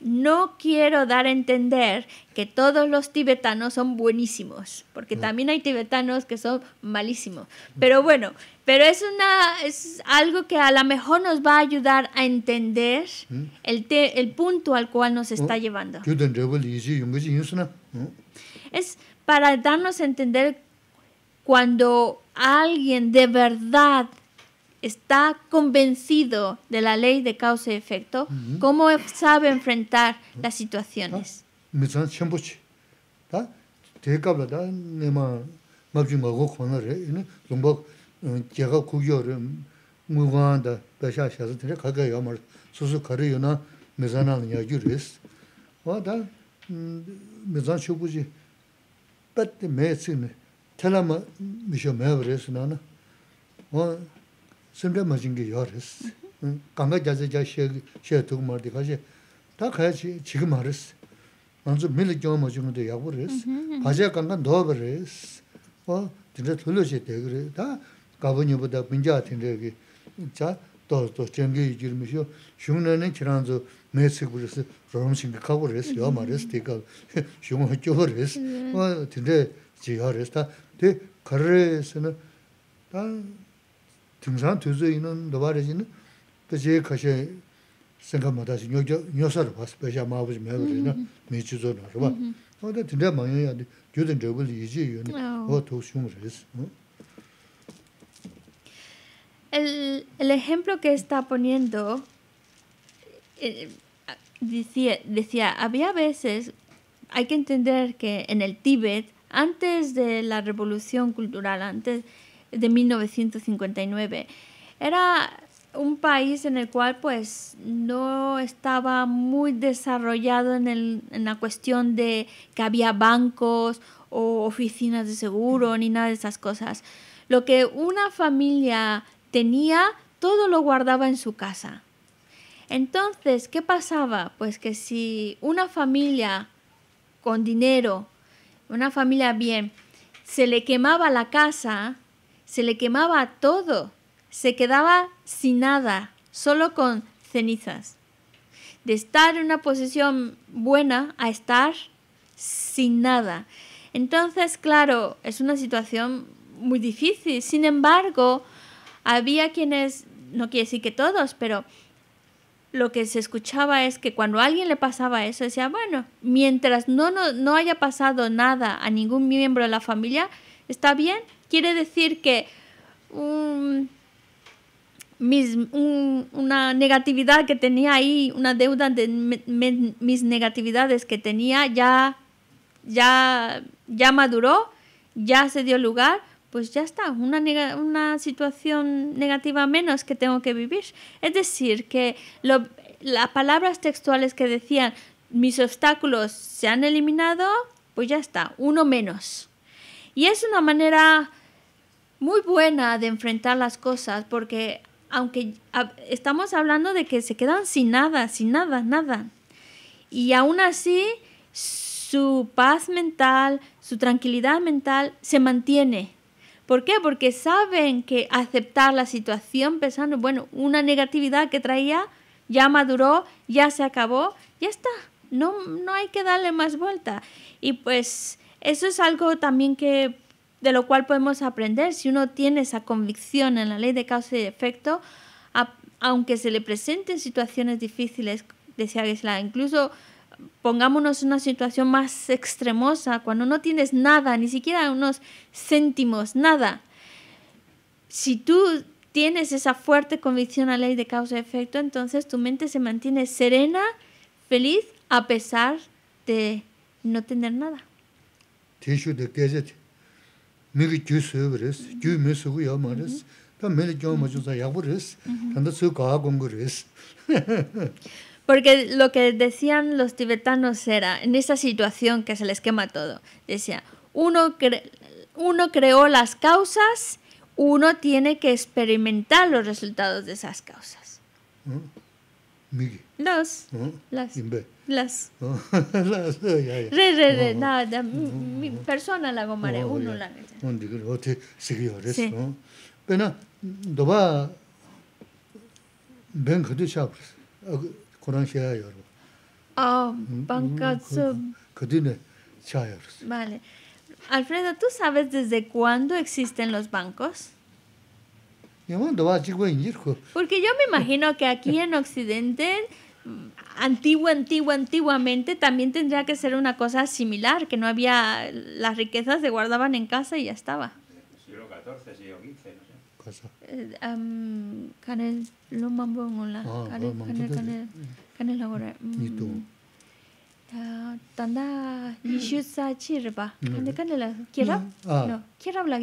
no quiero dar a entender que todos los tibetanos son buenísimos, porque mm. también hay tibetanos que son malísimos. Pero bueno, pero es, una, es algo que a lo mejor nos va a ayudar a entender mm. el, el punto al cual nos oh, está llevando. Mm. Es para darnos a entender cuando alguien de verdad está convencido de la ley de causa y efecto, mm -hmm. ¿cómo sabe enfrentar las situaciones? Mizan chenpochi. Ta te cabla da ne ma mabji ma go khona re ne lumbo ge ga ku yo re mu ga da da sha sha zu ka ga yo mar su su kar yo na mizan an ya gyu res. Wa da mizan chenpochi pat te me tsin te la ma mi sho me na na. Wa sunga ma jingi hm, yo mm-hmm. res. Kanga jaza jaa shea, shea tuku mardi ka shea, taa kaya chiga ma res. Anzu mili kiong ma jingi do yagu res. Pajaya kanga doba res. O, tinda thulu shea degi res. Taa kaba nyubu daa pinjaa tinda yagi. Chaa, toz toz, jengi yi jirmi shio. El, ejemplo que está poniendo eh, decía, decía, había veces, hay que entender que en el Tíbet, antes de la revolución cultural, antes, de 1959. Era un país en el cual pues no estaba muy desarrollado en, en la cuestión de que había bancos o oficinas de seguro ni nada de esas cosas. Lo que una familia tenía, todo lo guardaba en su casa. Entonces, ¿qué pasaba? Pues que si una familia con dinero, una familia bien, se le quemaba la casa, se le quemaba todo, se quedaba sin nada, solo con cenizas. De estar en una posición buena a estar sin nada. Entonces, claro, es una situación muy difícil. Sin embargo, había quienes, no quiere decir que todos, pero lo que se escuchaba es que cuando a alguien le pasaba eso, decía, bueno, mientras no, no, no haya pasado nada a ningún miembro de la familia, está bien, Quiere decir que una negatividad que tenía ahí, una deuda de mis negatividades que tenía ya, ya, ya maduró, ya se dio lugar, pues ya está, una, una situación negativa menos que tengo que vivir. Es decir, que las palabras textuales que decían mis obstáculos se han eliminado, pues ya está, uno menos. Y es una manera muy buena de enfrentar las cosas porque aunque estamos hablando de que se quedan sin nada, sin nada, nada. Y aún así su paz mental, su tranquilidad mental se mantiene. ¿Por qué? Porque saben que aceptar la situación pensando, bueno, una negatividad que traía ya maduró, ya se acabó, ya está. No, no hay que darle más vuelta. Y pues eso es algo también que de lo cual podemos aprender si uno tiene esa convicción en la ley de causa y efecto, aunque se le presenten situaciones difíciles, decía incluso pongámonos en una situación más extremosa, cuando no tienes nada, ni siquiera unos céntimos, nada. Si tú tienes esa fuerte convicción a ley de causa y efecto, entonces tu mente se mantiene serena, feliz, a pesar de no tener nada. Porque lo que decían los tibetanos era, en esa situación que se les quema todo, decía, uno, uno creó las causas, uno tiene que experimentar los resultados de esas causas. Los. ¿Mm? ¿Mm? Los las re re re mi persona la gomare oh, uno la un digo te señores res no pena doba ben khudi shap pues, koran shaya yor ah mm, bancatso mm, khudine pues. vale Alfredo, ¿tú sabes desde cuándo existen los bancos? Porque yo me imagino que aquí en Occidente Antiguo, antigua, antiguamente también tendría que ser una cosa similar, que no había, las riquezas se guardaban en casa y ya estaba. Siglo XIV, siglo XV, no sé. Eh, canel, lo canel, canel, canel, ¿Y tú? Tanda, chirba? quiera? No, ah. hablar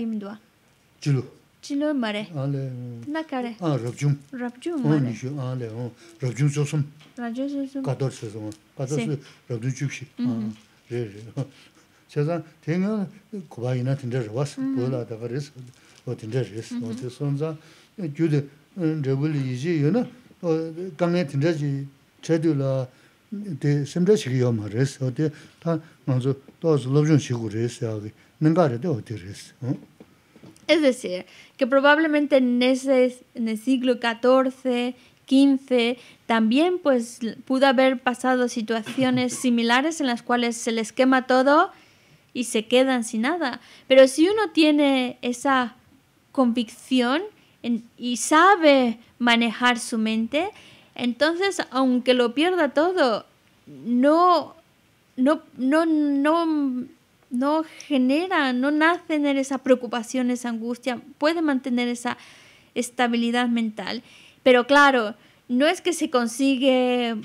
chilo mare. Ale. Mm. Na kare. Ah, rabjum. Rabjum oh, mare. Oh, nishu, ale, oh. Rabjum sosum. Rabjum Es decir, que probablemente en, ese, en el siglo XIV, XV, también pues pudo haber pasado situaciones similares en las cuales se les quema todo y se quedan sin nada. Pero si uno tiene esa convicción y sabe manejar su mente, entonces aunque lo pierda todo, no, no, no, no no genera, no nace en esa preocupación, esa angustia, puede mantener esa estabilidad mental. Pero claro, no es que se consigue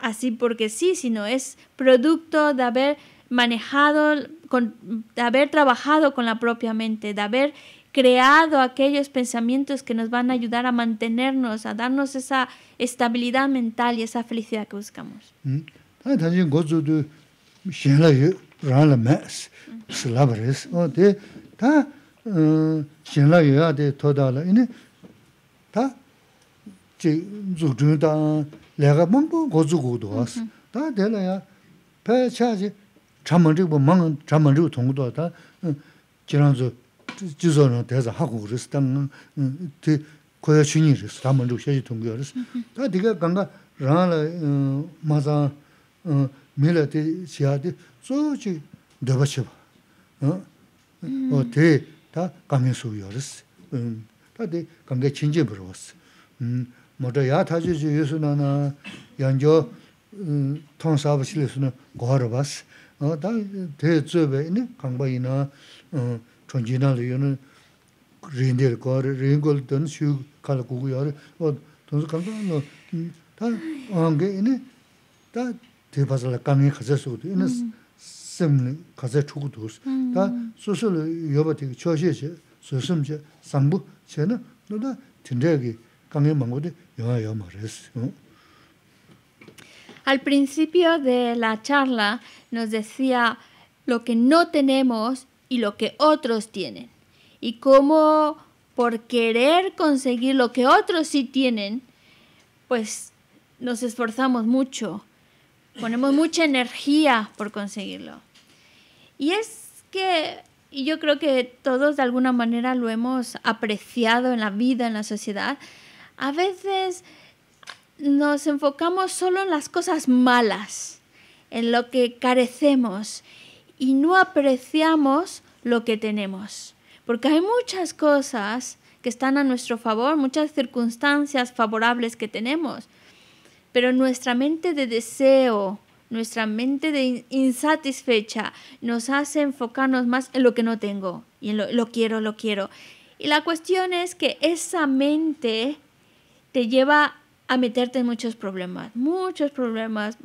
así porque sí, sino es producto de haber manejado, de haber trabajado con la propia mente, de haber creado aquellos pensamientos que nos van a ayudar a mantenernos, a darnos esa estabilidad mental y esa felicidad que buscamos. rāla mēs, sīlāpa 다 o tē, tā xīnlā yuwa tē tōdā la, inī, tā jī dzūk dhūng tā lēgā māngbō gōdzū gōdō wās, mm-hmm. tā tē lā yā, pē chā jī chāmaṋ rīg bō māng, chāmaṋ rīg tōng gōdō wā tā, jī rāng zō, rāng tē zā tā ngā, tē kōyā xē jī tōng mm-hmm. tā kā mīla tē xīyā tē, 소치 너버셔. 어? 어, 다, 감염 수 음, 다데 대, 감개 진지 물어봤어. 음, 뭐, 야, 타지, 예수, 연저, 음, 통사부실 예수는 고하러 봤어. 어, 다, 대, 강바이나, 어, 존지나, 이거는, 린델, 거, 린골, 던, 슈, 칼, 어, 돈수, 칼, 다, 어, 다, 대, 바살, 강의, 가져서, Al principio de la charla nos decía lo que no tenemos y lo que otros tienen y cómo por querer conseguir lo que otros sí tienen, pues nos esforzamos mucho, ponemos mucha energía por conseguirlo. Y es que yo creo que todos de alguna manera lo hemos apreciado en la vida, en la sociedad. A veces nos enfocamos solo en las cosas malas, en lo que carecemos y no apreciamos lo que tenemos. Porque hay muchas cosas que están a nuestro favor, muchas circunstancias favorables que tenemos. Pero nuestra mente de deseo, nuestra mente de insatisfecha nos hace enfocarnos más en lo que no tengo y en lo, lo quiero, lo quiero. Y la cuestión es que esa mente te lleva a meterte en muchos problemas, muchos problemas,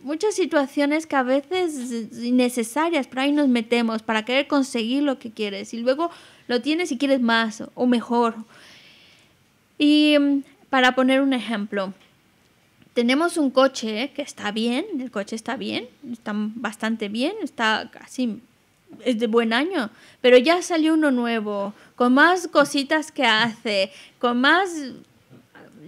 muchas situaciones que a veces innecesarias, pero ahí nos metemos para querer conseguir lo que quieres y luego lo tienes y quieres más o mejor. Y mm, para poner un ejemplo, tenemos un coche que está bien, el coche está bien, está bastante bien, está casi es de buen año, pero ya salió uno nuevo, con más cositas que hace, con más,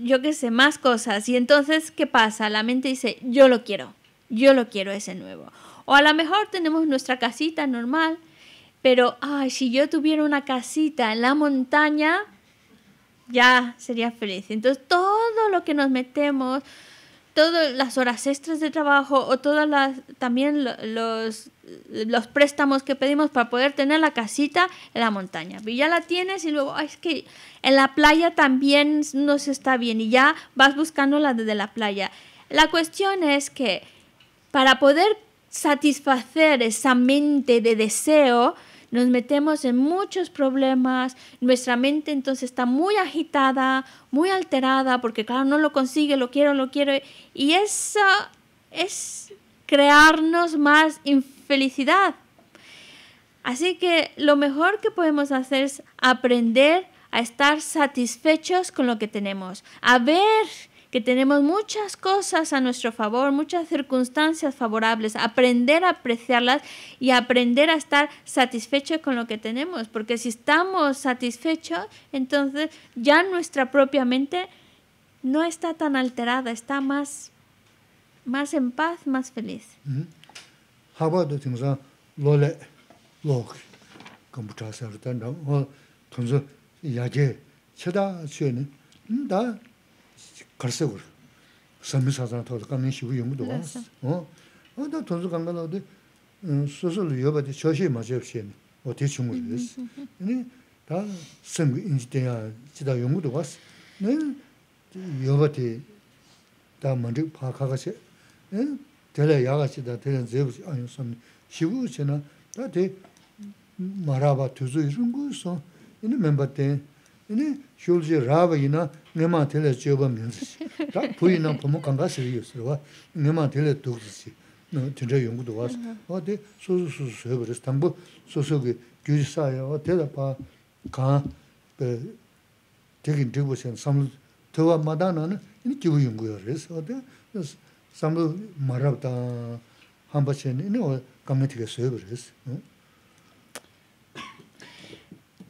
yo qué sé, más cosas. Y entonces, ¿qué pasa? La mente dice, yo lo quiero, yo lo quiero ese nuevo. O a lo mejor tenemos nuestra casita normal, pero, ay, si yo tuviera una casita en la montaña, ya sería feliz. Entonces, todo lo que nos metemos, todas las horas extras de trabajo o todas las también los, préstamos que pedimos para poder tener la casita en la montaña. Y ya la tienes y luego es que en la playa también no se está bien y ya vas buscando la de la playa. La cuestión es que para poder satisfacer esa mente de deseo, nos metemos en muchos problemas, nuestra mente entonces está muy agitada, muy alterada, porque claro, no lo consigue, lo quiero, lo quiero, y eso es crearnos más infelicidad. Así que lo mejor que podemos hacer es aprender a estar satisfechos con lo que tenemos, a ver que tenemos muchas cosas a nuestro favor, muchas circunstancias favorables, aprender a apreciarlas y aprender a estar satisfechos con lo que tenemos, porque si estamos satisfechos, entonces ya nuestra propia mente no está tan alterada, está más, más en paz, más feliz. karse vur. Sami sazana tozu kanin shivu yungu duwa. O da tozu kanga la odi susulu yoba di choshi majeb sheni, o ti chungu riz. Ini ta sengu inji tena jida yungu duwa. Ini yoba di ta mandik pa kagashe, ini tela yagashi da tena zebu ayun sami shivu uchena, maraba tuzu irungu iso, menba 이니 쇼르지 라바이나 네마 텔레 딱 민스 다 부이나 포모 칸가 와 네마 독스시 너 진짜 연구도 와서 어디 소소소 해 버렸어 담보 소소기 규지사야 어디다 봐가그 되게 되고선 삼 더와 마다나는 이니 기부 연구야 그래서 어디 삼을 말았다 한 번씩 이니 감에 되게 응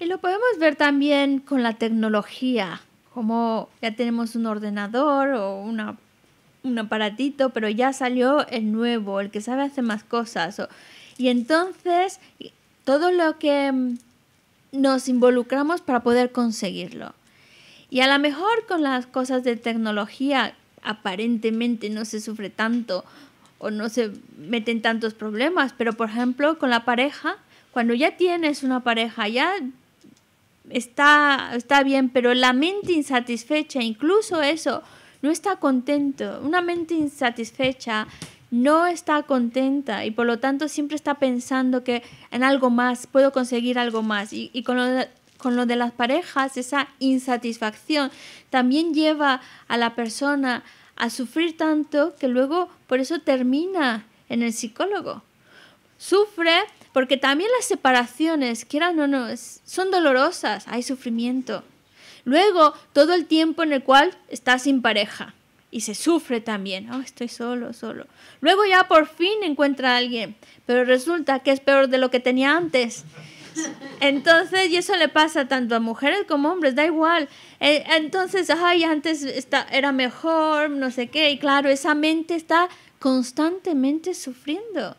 Y lo podemos ver también con la tecnología, como ya tenemos un ordenador o una, un aparatito, pero ya salió el nuevo, el que sabe hacer más cosas. y entonces todo lo que mm, nos involucramos para poder conseguirlo. Y a lo mejor con las cosas de tecnología aparentemente no se sufre tanto o no se meten tantos problemas, pero por ejemplo con la pareja, cuando ya tienes una pareja, ya está, está bien, pero la mente insatisfecha, incluso eso, no está contento. Una mente insatisfecha no está contenta y por lo tanto siempre está pensando que en algo más, puedo conseguir algo más. Y, con, lo con lo de las parejas, esa insatisfacción también lleva a la persona a sufrir tanto que luego por eso termina en el psicólogo. Sufre porque también las separaciones, quieran o no, son dolorosas, hay sufrimiento. Luego, todo el tiempo en el cual estás sin pareja y se sufre también. Oh, estoy solo, solo. Luego ya por fin encuentra a alguien, pero resulta que es peor de lo que tenía antes. Entonces, y eso le pasa tanto a mujeres como a hombres, da igual. E, entonces, ay, antes era mejor, no sé qué, y claro, esa mente está constantemente sufriendo.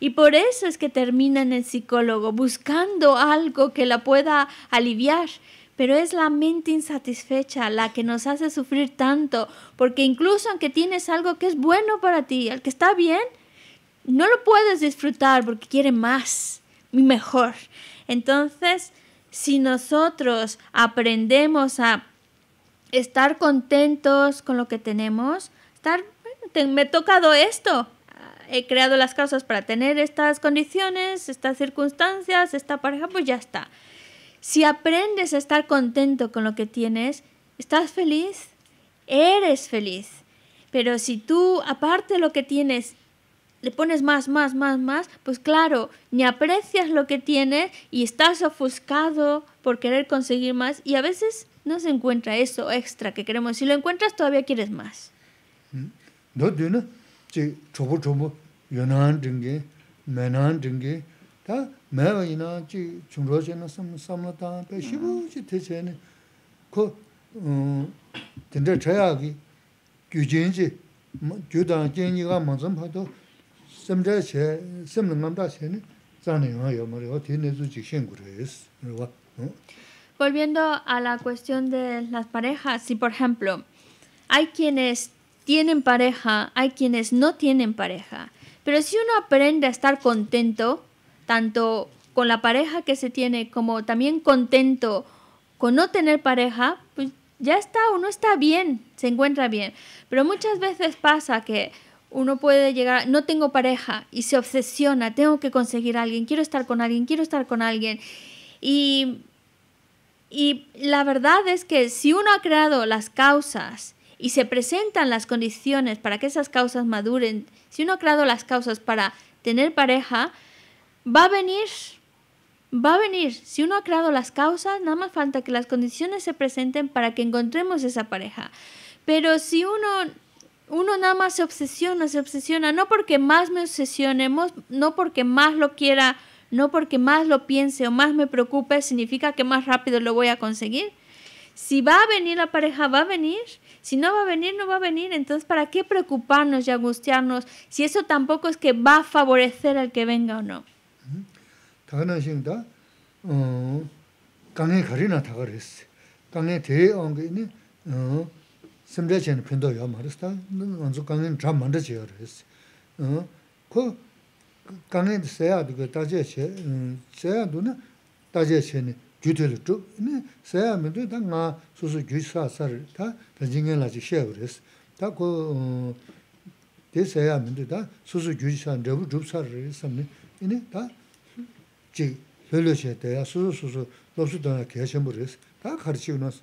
Y por eso es que termina en el psicólogo, buscando algo que la pueda aliviar. Pero es la mente insatisfecha la que nos hace sufrir tanto, porque incluso aunque tienes algo que es bueno para ti, el que está bien, no lo puedes disfrutar porque quiere más y mejor. Entonces, si nosotros aprendemos a estar contentos con lo que tenemos, estar, me he tocado esto, he creado las causas para tener estas condiciones, estas circunstancias, esta pareja, pues ya está. Si aprendes a estar contento con lo que tienes, estás feliz, eres feliz. Pero si tú, aparte de lo que tienes, le pones más, más, más, más, pues claro, ni aprecias lo que tienes y estás ofuscado por querer conseguir más y a veces no se encuentra eso extra que queremos. Si lo encuentras, todavía quieres más. Mm. ¿No, Volviendo a la cuestión de las parejas, si por ejemplo hay quienes tienen pareja, hay quienes no tienen pareja. Pero si uno aprende a estar contento, tanto con la pareja que se tiene como también contento con no tener pareja, pues ya está, uno está bien, se encuentra bien. Pero muchas veces pasa que uno puede llegar, no tengo pareja y se obsesiona, tengo que conseguir a alguien, quiero estar con alguien, quiero estar con alguien. Y, y la verdad es que si uno ha creado las causas y se presentan las condiciones para que esas causas maduren, si uno ha creado las causas para tener pareja, va a venir, va a venir. Si uno ha creado las causas, nada más falta que las condiciones se presenten para que encontremos esa pareja. Pero si uno, uno nada más se obsesiona, se obsesiona, no porque más me obsesione, no porque más lo quiera, no porque más lo piense o más me preocupe, significa que más rápido lo voy a conseguir. Si va a venir la pareja, va a venir si no va a venir, no va a venir. Entonces, ¿para qué preocuparnos y angustiarnos si eso tampoco es que va a favorecer al que venga o no? gyutele tuk, ne, saya mendo da nga susu gyutsa asar, ta, ta jingen laji xeab res. Ta ko, de um, saya mendo da susu gyutsa nrebu dhubsa resam ne, ne, ta, jik, lele xe te ya susu susu lopsu dana kya xembu res. Ta kharchi u nas,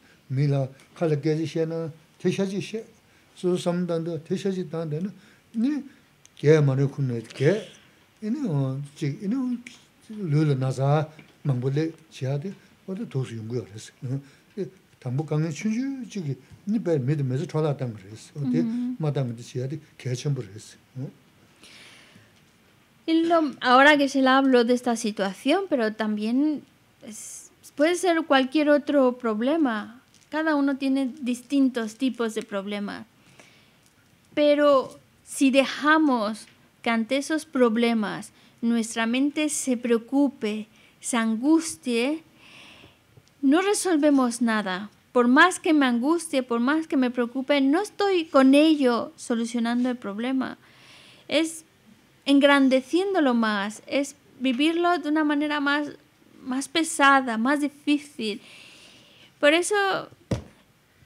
susu samdanda, jik, ahora que se le habló de esta situación, pero también puede ser cualquier otro problema. Cada uno tiene distintos tipos de problemas. Pero si dejamos que ante esos problemas nuestra mente se preocupe, se angustie, no resolvemos nada. Por más que me angustie, por más que me preocupe, no estoy con ello solucionando el problema. Es engrandeciéndolo más, es vivirlo de una manera más, más pesada, más difícil. Por eso,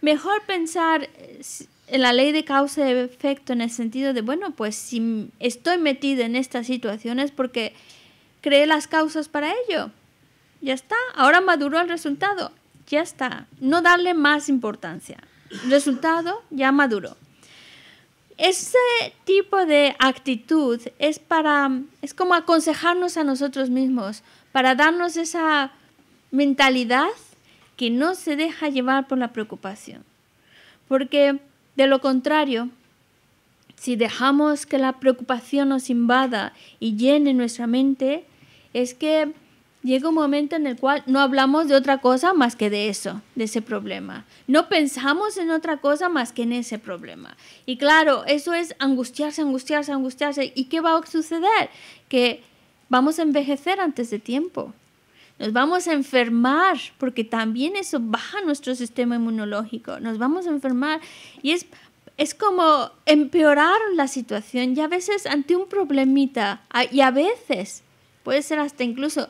mejor pensar eh, en la ley de causa y efecto en el sentido de, bueno, pues si estoy metido en estas situaciones porque creé las causas para ello. Ya está. Ahora maduró el resultado. Ya está. No darle más importancia. El resultado ya maduró. Ese tipo de actitud es para es como aconsejarnos a nosotros mismos, para darnos esa mentalidad que no se deja llevar por la preocupación. Porque de lo contrario, si dejamos que la preocupación nos invada y llene nuestra mente, es que llega un momento en el cual no hablamos de otra cosa más que de eso, de ese problema. No pensamos en otra cosa más que en ese problema. Y claro, eso es angustiarse, angustiarse, angustiarse. ¿Y qué va a suceder? Que vamos a envejecer antes de tiempo. Nos vamos a enfermar porque también eso baja nuestro sistema inmunológico. Nos vamos a enfermar y es es como empeorar la situación y a veces ante un problemita y a veces puede ser hasta incluso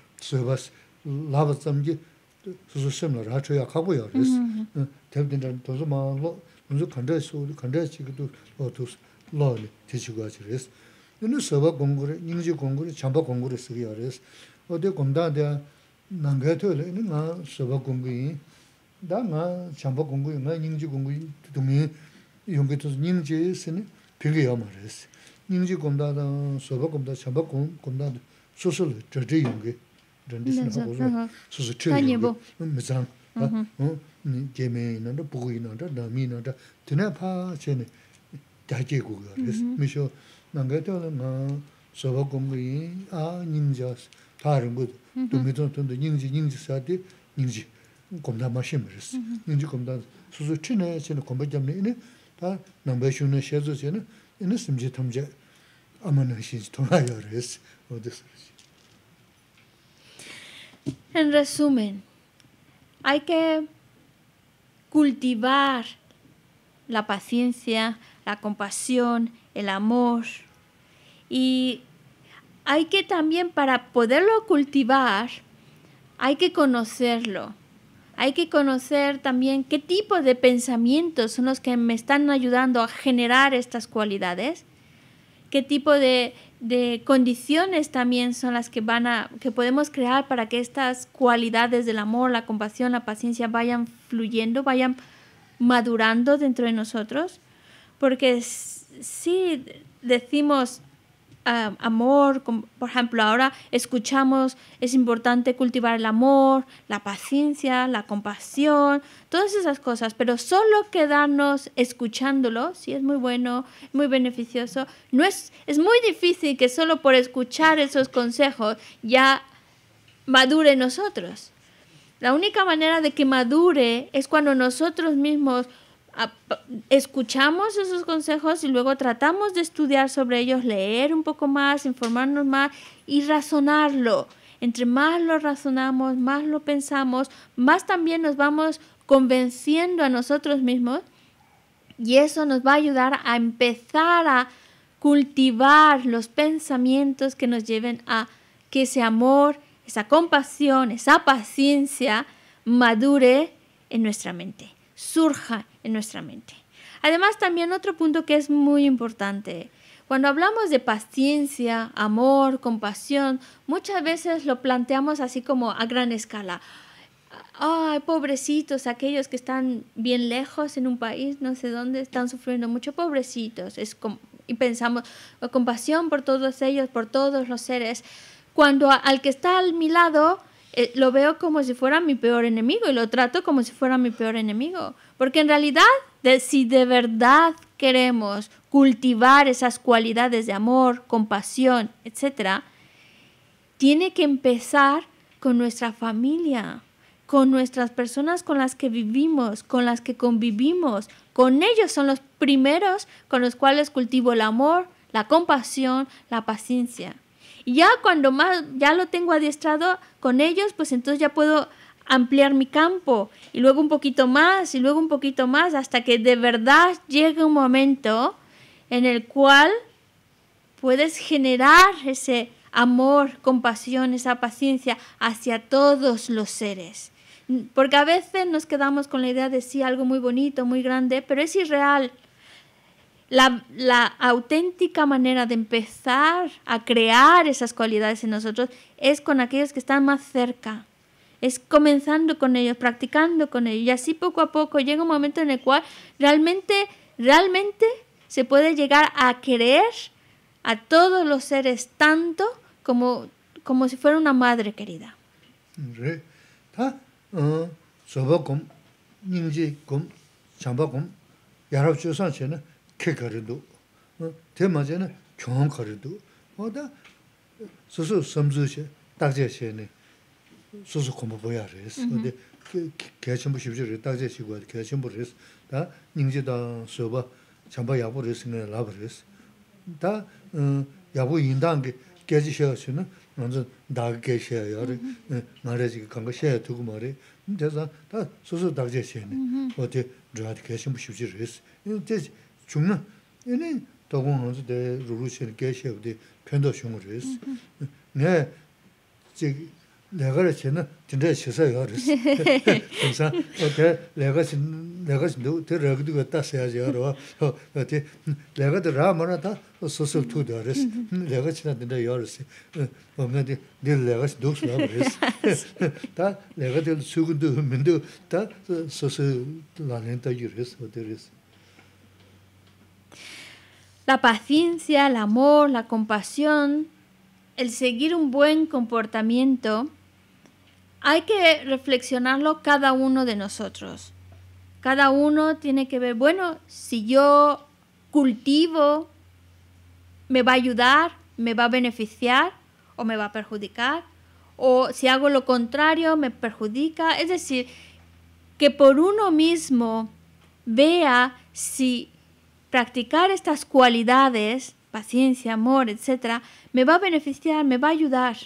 서버스 lāba tsamgi sūsū shimla rācho yā kāgu yā rīs. Tēm tēn tēn tōzu mā lō, nūzu kandayi sūgu rī, kandayi chīgi tū lō tū lō rī, tēchī guā chī rīs. Nū sūyabā gōngu rī, nīngzī gōngu rī, chāmbā gōngu rī sīgi yā rīs. O tē gōmdā tē nāngayi tō 늘어선 바보들 스스로 튀는 En resumen, hay que cultivar la paciencia, la compasión, el amor. Y hay que también para poderlo cultivar, hay que conocerlo. Hay que conocer también qué tipo de pensamientos son los que me están ayudando a generar estas cualidades, qué tipo de de condiciones también son las que van a que podemos crear para que estas cualidades del amor, la compasión, la paciencia vayan fluyendo, vayan madurando dentro de nosotros, porque si decimos amor, por ejemplo, ahora escuchamos, es importante cultivar el amor, la paciencia, la compasión, todas esas cosas, pero solo quedarnos escuchándolo, si es muy bueno, muy beneficioso, no es, es muy difícil que solo por escuchar esos consejos ya madure nosotros. La única manera de que madure es cuando nosotros mismos escuchamos esos consejos y luego tratamos de estudiar sobre ellos, leer un poco más, informarnos más y razonarlo. Entre más lo razonamos, más lo pensamos, más también nos vamos convenciendo a nosotros mismos y eso nos va a ayudar a empezar a cultivar los pensamientos que nos lleven a que ese amor, esa compasión, esa paciencia madure en nuestra mente surja en nuestra mente. Además, también otro punto que es muy importante, cuando hablamos de paciencia, amor, compasión, muchas veces lo planteamos así como a gran escala. Ay, pobrecitos, aquellos que están bien lejos en un país, no sé dónde, están sufriendo mucho, pobrecitos. y pensamos oh, compasión por todos ellos, por todos los seres. Cuando al que está al mi lado, eh, lo veo como si fuera mi peor enemigo y lo trato como si fuera mi peor enemigo. Porque en realidad, si de verdad queremos cultivar esas cualidades de amor, compasión, etc., tiene que empezar con nuestra familia, con nuestras personas con las que vivimos, con las que convivimos. Con ellos son los primeros con los cuales cultivo el amor, la compasión, la paciencia. Y ya cuando más ya lo tengo adiestrado con ellos, pues entonces ya puedo ampliar mi campo y luego un poquito más y luego un poquito más hasta que de verdad llegue un momento en el cual puedes generar ese amor, compasión, esa paciencia hacia todos los seres. Porque a veces nos quedamos con la idea de sí, algo muy bonito, muy grande, pero es irreal la, auténtica manera de empezar a crear esas cualidades en nosotros es con aquellos que están más cerca, es comenzando con ellos, practicando con ellos. Y así poco a poco llega un momento en el cual realmente, realmente se puede llegar a querer a todos los seres tanto como, como si fuera una madre querida. ke karidu, te maja na kyung karidu, oda susu samzu she, takze she ne, susu kumbu boya res, oda kachambu shibzu re, takze she guwa, kachambu res, da ningzi da soba, chamba yabu res, nga labu res, da yabu indangi kachi she she na, nanzu daga nga da susu oda 중나 얘는 도공원에서 대 루루실 개셔부디 편도 쇼무르스 네 즉, 내가 했으면 진짜 시사요 그랬어 그래서 어때 내가 내가 들어가도 갔다 써야지 알아 어때 내가 들어가면 다 소설 투도 그랬어 내가 지났는데 열었어 뭔가 네 내가 독서 그랬어 다 내가 들 죽은도 민도 다 소설 나한테 유리스 어때 La paciencia, el amor, la compasión, el seguir un buen comportamiento, hay que reflexionarlo cada uno de nosotros. Cada uno tiene que ver, bueno, si yo cultivo, me va a ayudar, me va a beneficiar o me va a perjudicar, o si hago lo contrario, me perjudica. Es decir, que por uno mismo vea si practicar estas cualidades, paciencia, amor, etcétera, me va a beneficiar, me va a ayudar.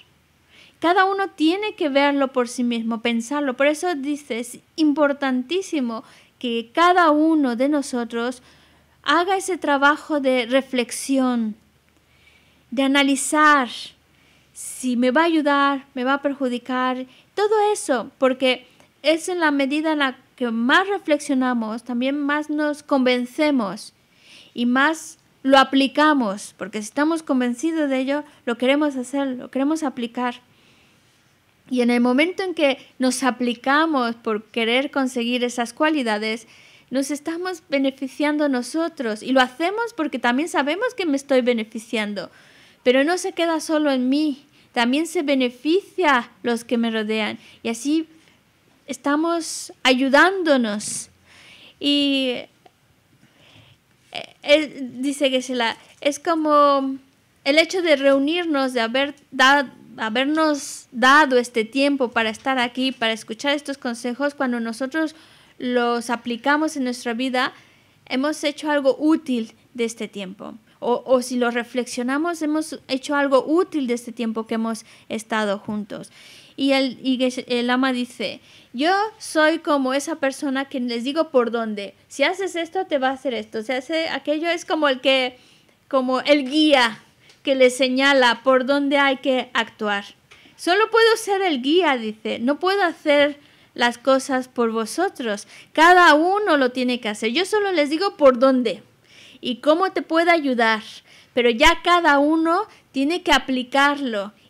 Cada uno tiene que verlo por sí mismo, pensarlo. Por eso dice, es importantísimo que cada uno de nosotros haga ese trabajo de reflexión, de analizar si me va a ayudar, me va a perjudicar, todo eso, porque es en la medida en la que más reflexionamos, también más nos convencemos y más lo aplicamos, porque si estamos convencidos de ello, lo queremos hacer, lo queremos aplicar. Y en el momento en que nos aplicamos por querer conseguir esas cualidades, nos estamos beneficiando nosotros y lo hacemos porque también sabemos que me estoy beneficiando, pero no se queda solo en mí, también se beneficia los que me rodean y así estamos ayudándonos. Y dice que se la, es como el hecho de reunirnos, de haber habernos dado este tiempo para estar aquí, para escuchar estos consejos, cuando nosotros los aplicamos en nuestra vida, hemos hecho algo útil de este tiempo. O, o, si lo reflexionamos, hemos hecho algo útil de este tiempo que hemos estado juntos. Y, el, ama dice, yo soy como esa persona que les digo por dónde. Si haces esto, te va a hacer esto. Si hace aquello, es como el que, como el guía que les señala por dónde hay que actuar. Solo puedo ser el guía, dice. No puedo hacer las cosas por vosotros. Cada uno lo tiene que hacer. Yo solo les digo por dónde y cómo te puedo ayudar. Pero ya cada uno tiene que aplicarlo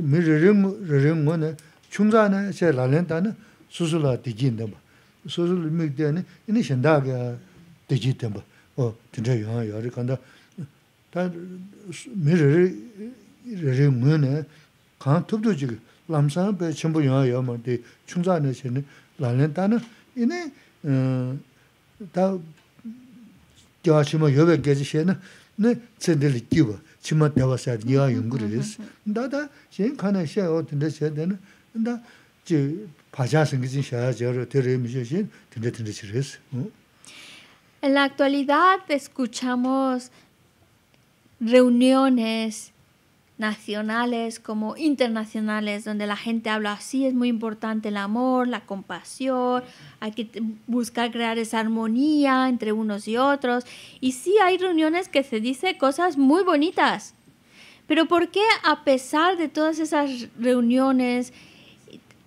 Mi riri ngu, riri ngu na, chung tsa na, xe lalenda na, su su la diji nda ba. Su su mi diya na, ina xe nda kya diji nda ba, o, di nda yunga yaari kanda. Ta, mi Lamsa ma, di, na, xe na, ina, ta, eh, yuwa gezi xe na, na, kiwa. En la actualidad escuchamos reuniones nacionales como internacionales, donde la gente habla así, es muy importante el amor, la compasión, hay que buscar crear esa armonía entre unos y otros. Y sí hay reuniones que se dice cosas muy bonitas, pero ¿por qué a pesar de todas esas reuniones,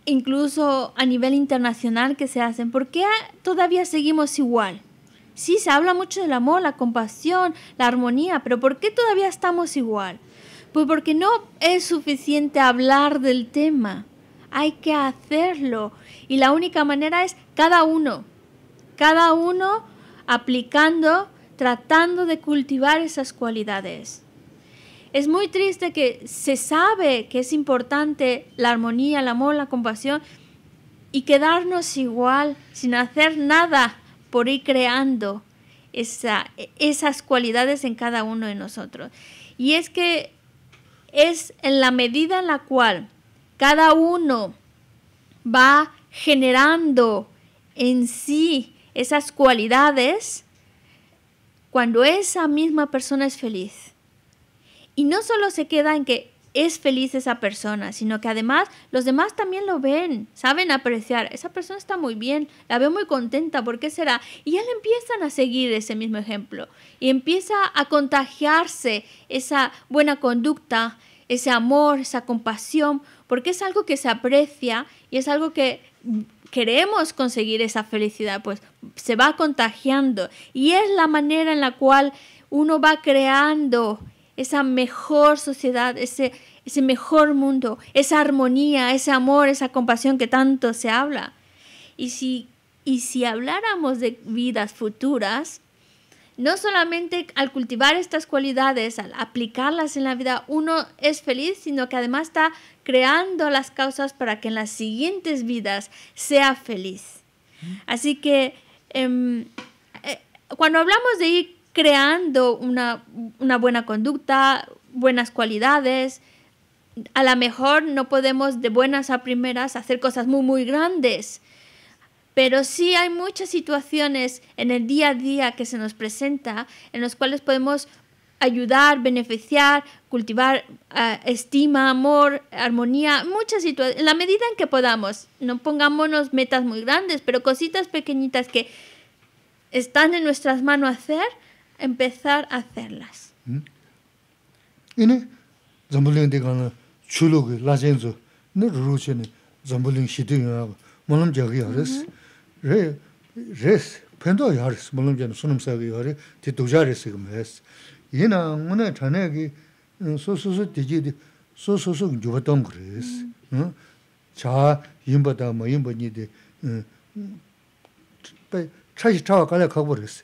incluso a nivel internacional que se hacen, ¿por qué todavía seguimos igual? Sí, se habla mucho del amor, la compasión, la armonía, pero ¿por qué todavía estamos igual? Pues porque no es suficiente hablar del tema, hay que hacerlo. Y la única manera es cada uno, cada uno aplicando, tratando de cultivar esas cualidades. Es muy triste que se sabe que es importante la armonía, el amor, la compasión y quedarnos igual sin hacer nada por ir creando esas cualidades en cada uno de nosotros. Y es que es en la medida en la cual cada uno va generando en sí esas cualidades cuando esa misma persona es feliz. Y no solo se queda en que es feliz esa persona, sino que además los demás también lo ven, saben apreciar. Esa persona está muy bien, la veo muy contenta, ¿por qué será? Y ya le empiezan a seguir ese mismo ejemplo y empieza a contagiarse esa buena conducta, ese amor, esa compasión, porque es algo que se aprecia y es algo que queremos conseguir esa felicidad, pues se va contagiando y es la manera en la cual uno va creando esa mejor sociedad, ese, ese mejor mundo, esa armonía, ese amor, esa compasión que tanto se habla. Y si, y si habláramos de vidas futuras, no solamente al cultivar estas cualidades, al aplicarlas en la vida, uno es feliz, sino que además está creando las causas para que en las siguientes vidas sea feliz. Así que em, eh, cuando hablamos de ir creando una, buena conducta, buenas cualidades. A lo mejor no podemos de buenas a primeras hacer cosas muy, muy grandes, pero sí hay muchas situaciones en el día a día que se nos presenta en las cuales podemos ayudar, beneficiar, cultivar eh, estima, amor, armonía, muchas situaciones, en la medida en que podamos. No pongámonos metas muy grandes, pero cositas pequeñitas que están en nuestras manos hacer, empezar a hacerlas. Y hmm? ni zambulin de gana chulo ge la jenzo ne ru che ne zambulin shi ya monam ja ge yares mhm. re res pendo yares monam ja ne sunam sa ge yare ti du ja res ge mes y ngune thane ge eh, so so so ti ji so so so ju ba tom res mhm. hmm? cha yim da ma yim ba ni de 차시 차가 가려 가버렸어.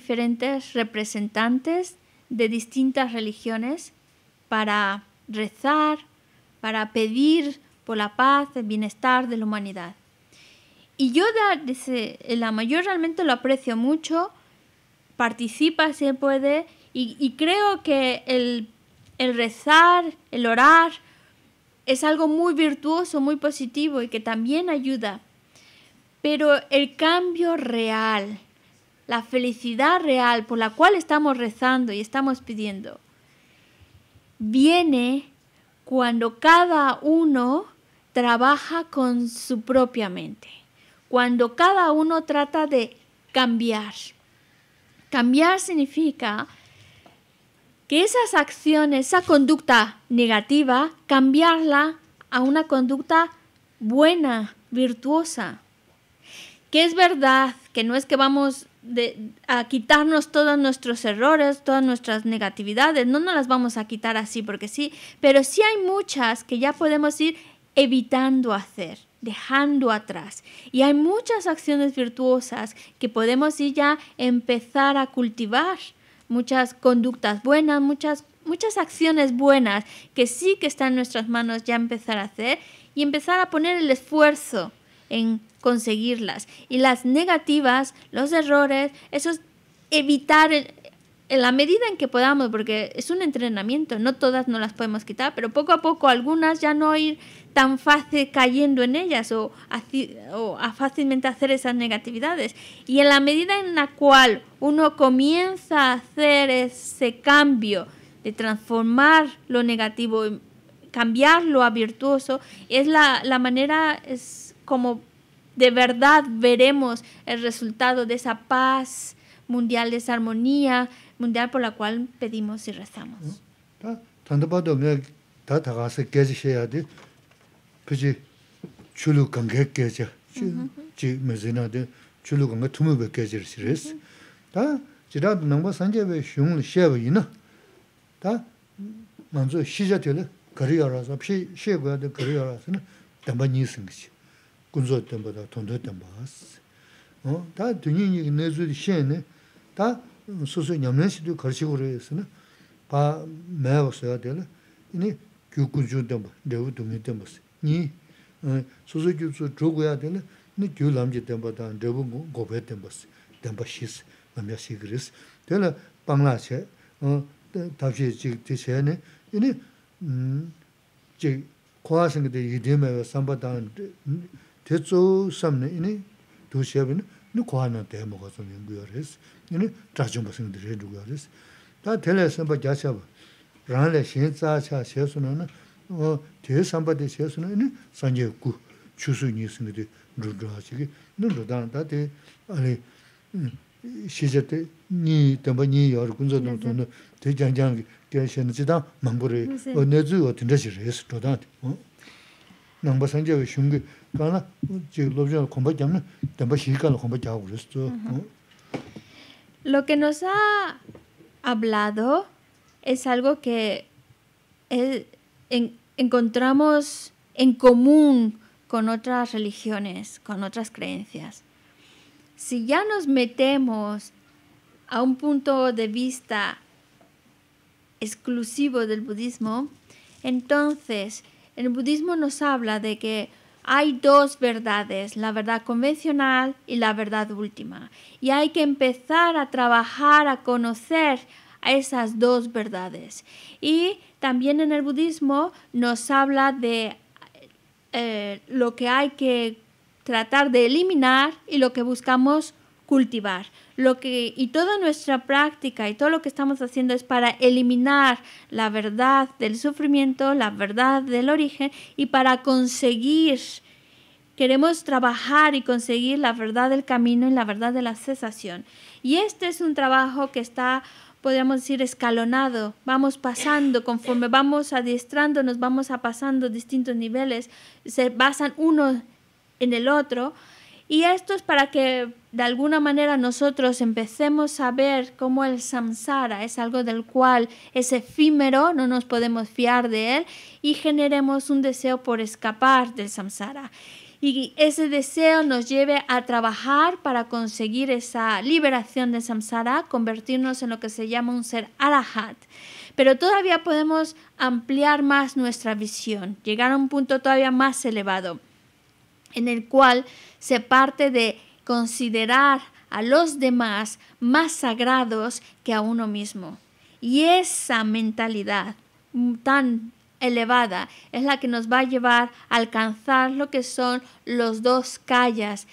diferentes representantes de distintas religiones para rezar, para pedir por la paz, el bienestar de la humanidad. Y yo la mayor realmente lo aprecio mucho, participa si puede, y, creo que el rezar, el orar, es algo muy virtuoso, muy positivo y que también ayuda. Pero el cambio real, la felicidad real por la cual estamos rezando y estamos pidiendo, viene cuando cada uno trabaja con su propia mente, cuando cada uno trata de cambiar. Cambiar significa que esas acciones, esa conducta negativa, cambiarla a una conducta buena, virtuosa. Que es verdad que no es que vamos de, a quitarnos todos nuestros errores, todas nuestras negatividades. No nos las vamos a quitar así porque sí, pero sí hay muchas que ya podemos ir evitando hacer, dejando atrás. Y hay muchas acciones virtuosas que podemos ir ya empezar a cultivar. Muchas conductas buenas, muchas, muchas acciones buenas que sí que están en nuestras manos ya empezar a hacer y empezar a poner el esfuerzo en conseguirlas. Y las negativas, los errores, eso es evitar en la medida en que podamos, porque es un entrenamiento, no todas no las podemos quitar, pero poco a poco algunas ya no ir tan fácil cayendo en ellas o, o a fácilmente hacer esas negatividades. Y en la medida en la cual uno comienza a hacer ese cambio de transformar lo negativo, cambiarlo a virtuoso, es la, la manera... Es, como de verdad veremos el resultado de esa paz mundial, de esa armonía mundial por la cual pedimos y rezamos. 군조 때문에 돈도 때문에 어? 다 등인이 내주의 시에는 다 소소 염려시도 걸식으로 해서는 바 매워서야 되네. 이니 교군주 때문에 내부 동의 때문에 니 소소 교수 조고야 되네. 니 교람지 때문에 내부 고배 템바시스 때문에 그리스 되네. 방라체 어 답시 지금 뒤에네. 이니 음 지금 과학생들이 이 대면에 삼바다는 te tsu samne ini du shiabi ni ni kuwa na te moka tsu ni guyo res, ini trajunpa singa di rindu guyo res. Ta tele samba kya shiaba, rana le 니 담바니 cha she su na na, te samba de she su na ini sanje ku, chu mm, ki, na Lo que nos ha hablado es algo que encontramos en común con otras religiones, con otras creencias. Si ya nos metemos a un punto de vista exclusivo del budismo, entonces el budismo nos habla de que hay dos verdades, la verdad convencional y la verdad última. Y hay que empezar a trabajar, a conocer esas dos verdades. Y también en el budismo nos habla de eh, lo que hay que tratar de eliminar y lo que buscamos cultivar. Lo que, y toda nuestra práctica y todo lo que estamos haciendo es para eliminar la verdad del sufrimiento, la verdad del origen y para conseguir, queremos trabajar y conseguir la verdad del camino y la verdad de la cesación. Y este es un trabajo que está podríamos decir, escalonado. Vamos pasando, conforme vamos adiestrándonos, vamos a pasando distintos niveles, se basan uno en el otro y esto es para que de alguna manera nosotros empecemos a ver cómo el samsara es algo del cual es efímero, no nos podemos fiar de él y generemos un deseo por escapar del samsara. Y ese deseo nos lleve a trabajar para conseguir esa liberación del samsara, convertirnos en lo que se llama un ser arahat pero todavía podemos ampliar más nuestra visión, llegar a un punto todavía más elevado en el cual se parte de considerar a los demás más sagrados que a uno mismo. Y esa mentalidad tan elevada es la que nos va a llevar a alcanzar lo que son los dos kayas,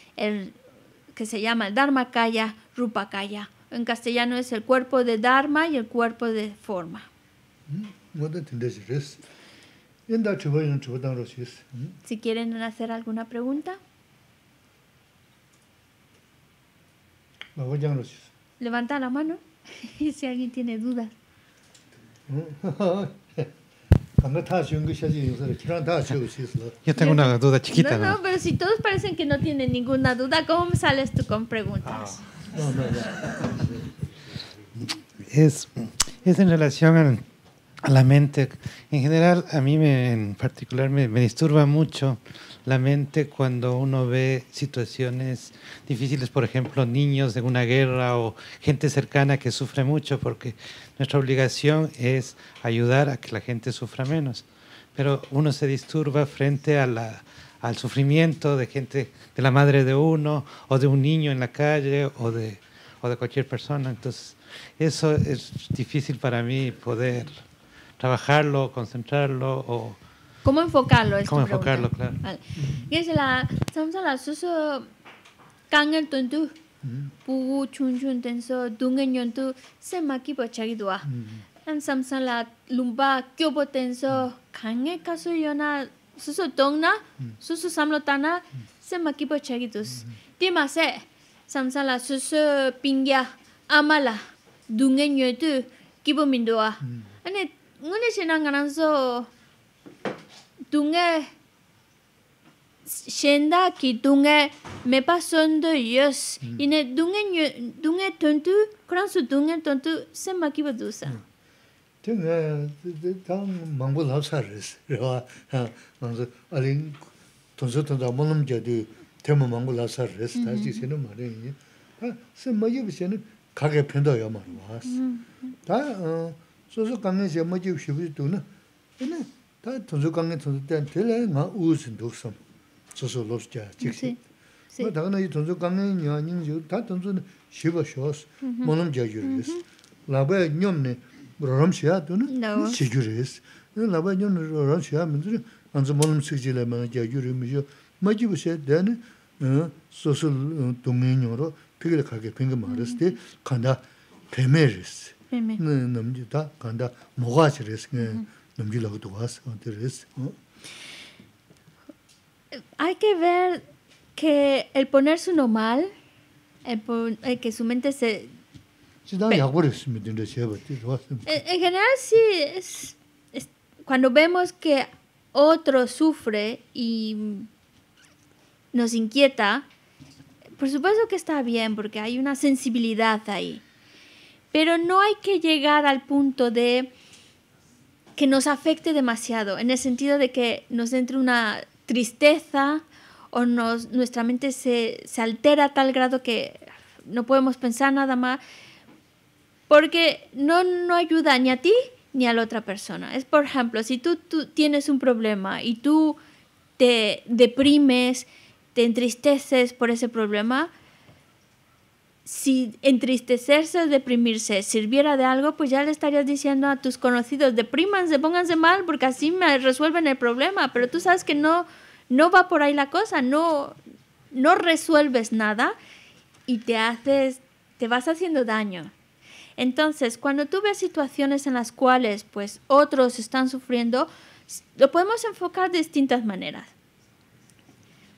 que se llama el Dharma Kaya, Rupa Kaya. En castellano es el cuerpo de Dharma y el cuerpo de forma. Mm, Mm-hmm. Si quieren hacer alguna pregunta, levanta la mano y si alguien tiene dudas. Mm-hmm. Yo tengo una duda chiquita. No, no, pero si todos parecen que no tienen ninguna duda, ¿cómo sales tú con preguntas? Ah. Es, es en relación al la mente. En general, a mí me, en particular me, disturba mucho la mente cuando uno ve situaciones difíciles, por ejemplo, niños de una guerra o gente cercana que sufre mucho, porque nuestra obligación es ayudar a que la gente sufra menos. Pero uno se disturba frente al sufrimiento de gente, de la madre de uno, o de un niño en la calle, o de, o de cualquier persona. Entonces, eso es difícil para mí poder trabajarlo, concentrarlo o... ¿Cómo enfocarlo? ¿Cómo enfocarlo, claro. Vale. Y es la... Samsala, suso... Kangen tuntu. Mm-hmm. Pugu chun chun tenso. Dungen yon tu. Se maki po En An samsala lumba kyobo tenso. Kangen mm-hmm. kaso yona. Suso tongna, mm-hmm. Suso samlotana. Se maki po chagidus. Tima se. Samsala suso pingya. Amala. Dungen yon tu. Kibo mindoa. Ane ngune shena ngaran so shenda ki dunge me pa sondo yes hmm. ine dunge tontu kran so tontu sema ki bodusa hmm. tenga tan mangul hasar rewa ha manzo alin tonzo ta sema kage pendo sōsō kāngiān xiā mā jīw shibu dhū nā, nā, tā tōnsō kāngiān tōnsō tēn, tē lā ngā wū sīn dhūk sōm, sōsō lōp sī jā, jīk sī. Mā tā kāna yī tōnsō kāngiān ñā ñiñ xiu, tā tōnsō nā shibu shōs, mō nōm jā yu rīs. Lā bāyā ñom nē, rō rōm xiā dhū nā, Hay que ver que el ponerse uno mal, eh, que su mente se... Pues, pues, en general sí, cuando vemos que otro sufre y nos inquieta, por supuesto que está bien porque hay una sensibilidad ahí. Pero no hay que llegar al punto de que nos afecte demasiado, en el sentido de que nos entre una tristeza o nuestra mente se, altera a tal grado que no podemos pensar nada más, porque no, ayuda ni a ti ni a la otra persona. Es, por ejemplo, si tú tienes un problema y tú te deprimes, te entristeces por ese problema, si entristecerse, o deprimirse, sirviera de algo, pues ya le estarías diciendo a tus conocidos, deprímanse, pónganse mal, porque así me resuelven el problema. Pero tú sabes que no, no va por ahí la cosa, no, no resuelves nada y te haces, te vas haciendo daño. Entonces, cuando tú ves situaciones en las cuales pues otros están sufriendo, lo podemos enfocar de distintas maneras.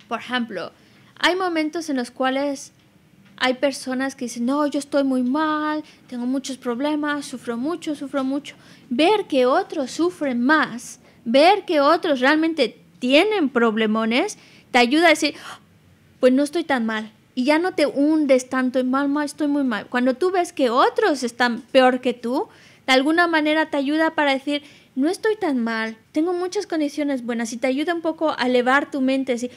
Por ejemplo, hay momentos en los cuales hay personas que dicen, no, yo estoy muy mal, tengo muchos problemas, sufro mucho, sufro mucho. Ver que otros sufren más, ver que otros realmente tienen problemones, te ayuda a decir, pues no estoy tan mal. Y ya no te hundes tanto en mal, mal, estoy muy mal. Cuando tú ves que otros están peor que tú, de alguna manera te ayuda para decir, no estoy tan mal, tengo muchas condiciones buenas y te ayuda un poco a elevar tu mente, decir,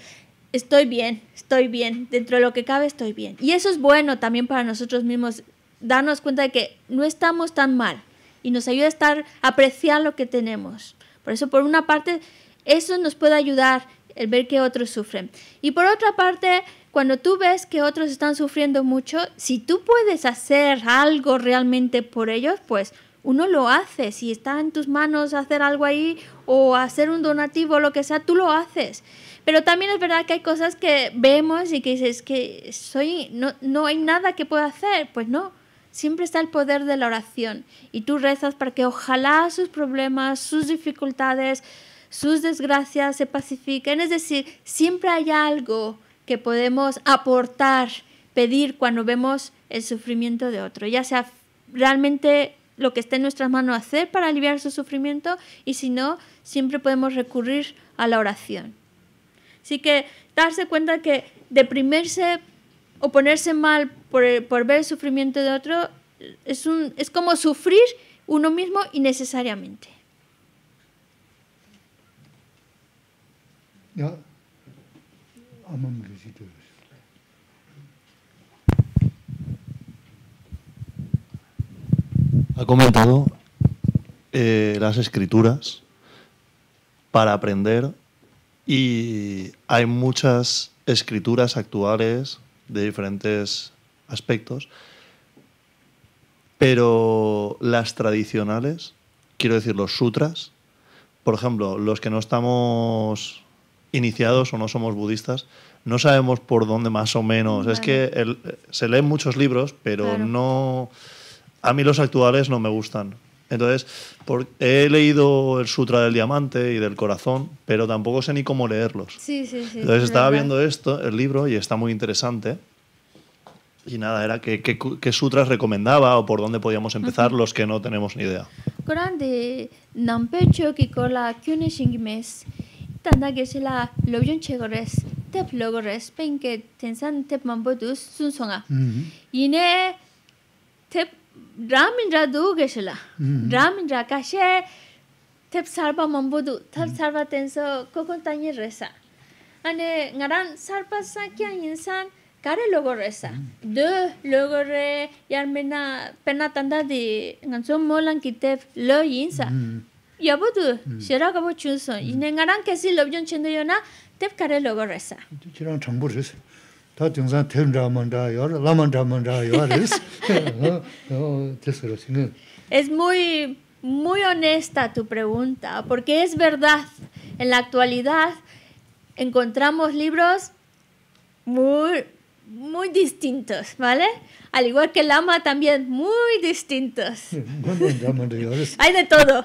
estoy bien, estoy bien, dentro de lo que cabe estoy bien. Y eso es bueno también para nosotros mismos, darnos cuenta de que no estamos tan mal y nos ayuda a estar a apreciar lo que tenemos. Por eso, por una parte, eso nos puede ayudar el ver que otros sufren. Y por otra parte, cuando tú ves que otros están sufriendo mucho, si tú puedes hacer algo realmente por ellos, pues uno lo hace. Si está en tus manos hacer algo ahí o hacer un donativo o lo que sea, tú lo haces. Pero también es verdad que hay cosas que vemos y que dices que soy, no, no hay nada que pueda hacer. Pues no, siempre está el poder de la oración. Y tú rezas para que ojalá sus problemas, sus dificultades, sus desgracias se pacifiquen. Es decir, siempre hay algo que podemos aportar, pedir cuando vemos el sufrimiento de otro, ya sea realmente lo que esté en nuestras manos hacer para aliviar su sufrimiento y si no, siempre podemos recurrir a la oración. Así que darse cuenta que deprimirse o ponerse mal por, ver el sufrimiento de otro es, un, es como sufrir uno mismo innecesariamente. Ha comentado eh, las escrituras para aprender y hay muchas escrituras actuales de diferentes aspectos, pero las tradicionales, quiero decir, los sutras, por ejemplo, los que no estamos iniciados o no somos budistas, no sabemos por dónde más o menos. Es que se leen muchos libros, pero no... A mí los actuales no me gustan, entonces, por, he leído el Sutra del Diamante y del Corazón, pero tampoco sé ni cómo leerlos. Sí, sí, sí. Entonces estaba viendo esto, el libro, y está muy interesante. Y nada, era qué, qué, qué sutras recomendaba o por dónde podíamos empezar los que no tenemos ni idea. Grande, nampecho que cola kyunishingimes, tanda que se la lobion chegores, tep logores, pen que tensan tep mambodus sunsonga. tep ramin ra du ge shila mm-hmm. ramin ka she tep sarpa mambu du tep mm-hmm. sarpa ten so ko kon ta ni resa ane ngaran sarpa sa kya insan kare logo resa mm-hmm. de logo re yar pena tanda di ngan molan ki tep lo insa Yabudu, bu du she ra ga bu chu ine ngaran ke si lo jon tep kare logo resa tu chiran chang resa Es muy muy honesta tu pregunta porque es verdad en la actualidad encontramos libros muy muy distintos, ¿vale? Al igual que Lama también muy distintos. hay de todo,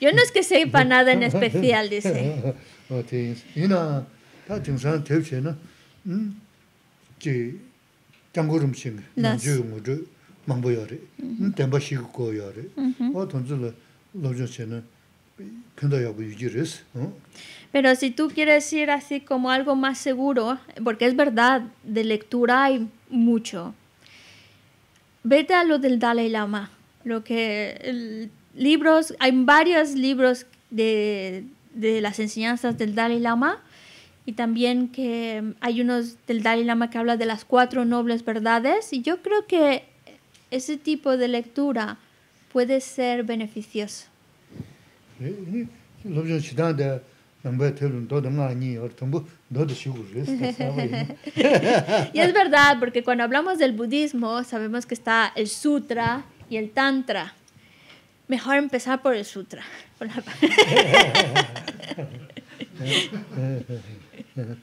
Yo no es que sepa nada en especial, dice. Pero si tú quieres ir así como algo más seguro, porque es verdad, de lectura hay mucho. Vete a lo del Dalai Lama. Lo que libros, hay varios libros de, de las enseñanzas del Dalai Lama y también que mm, hay unos del Dalai Lama que habla de las cuatro nobles verdades y yo creo que ese tipo de lectura puede ser beneficioso. Eh, eh, y es verdad, porque cuando hablamos del budismo sabemos que está el sutra y el tantra. Mejor empezar por el sutra. Uh,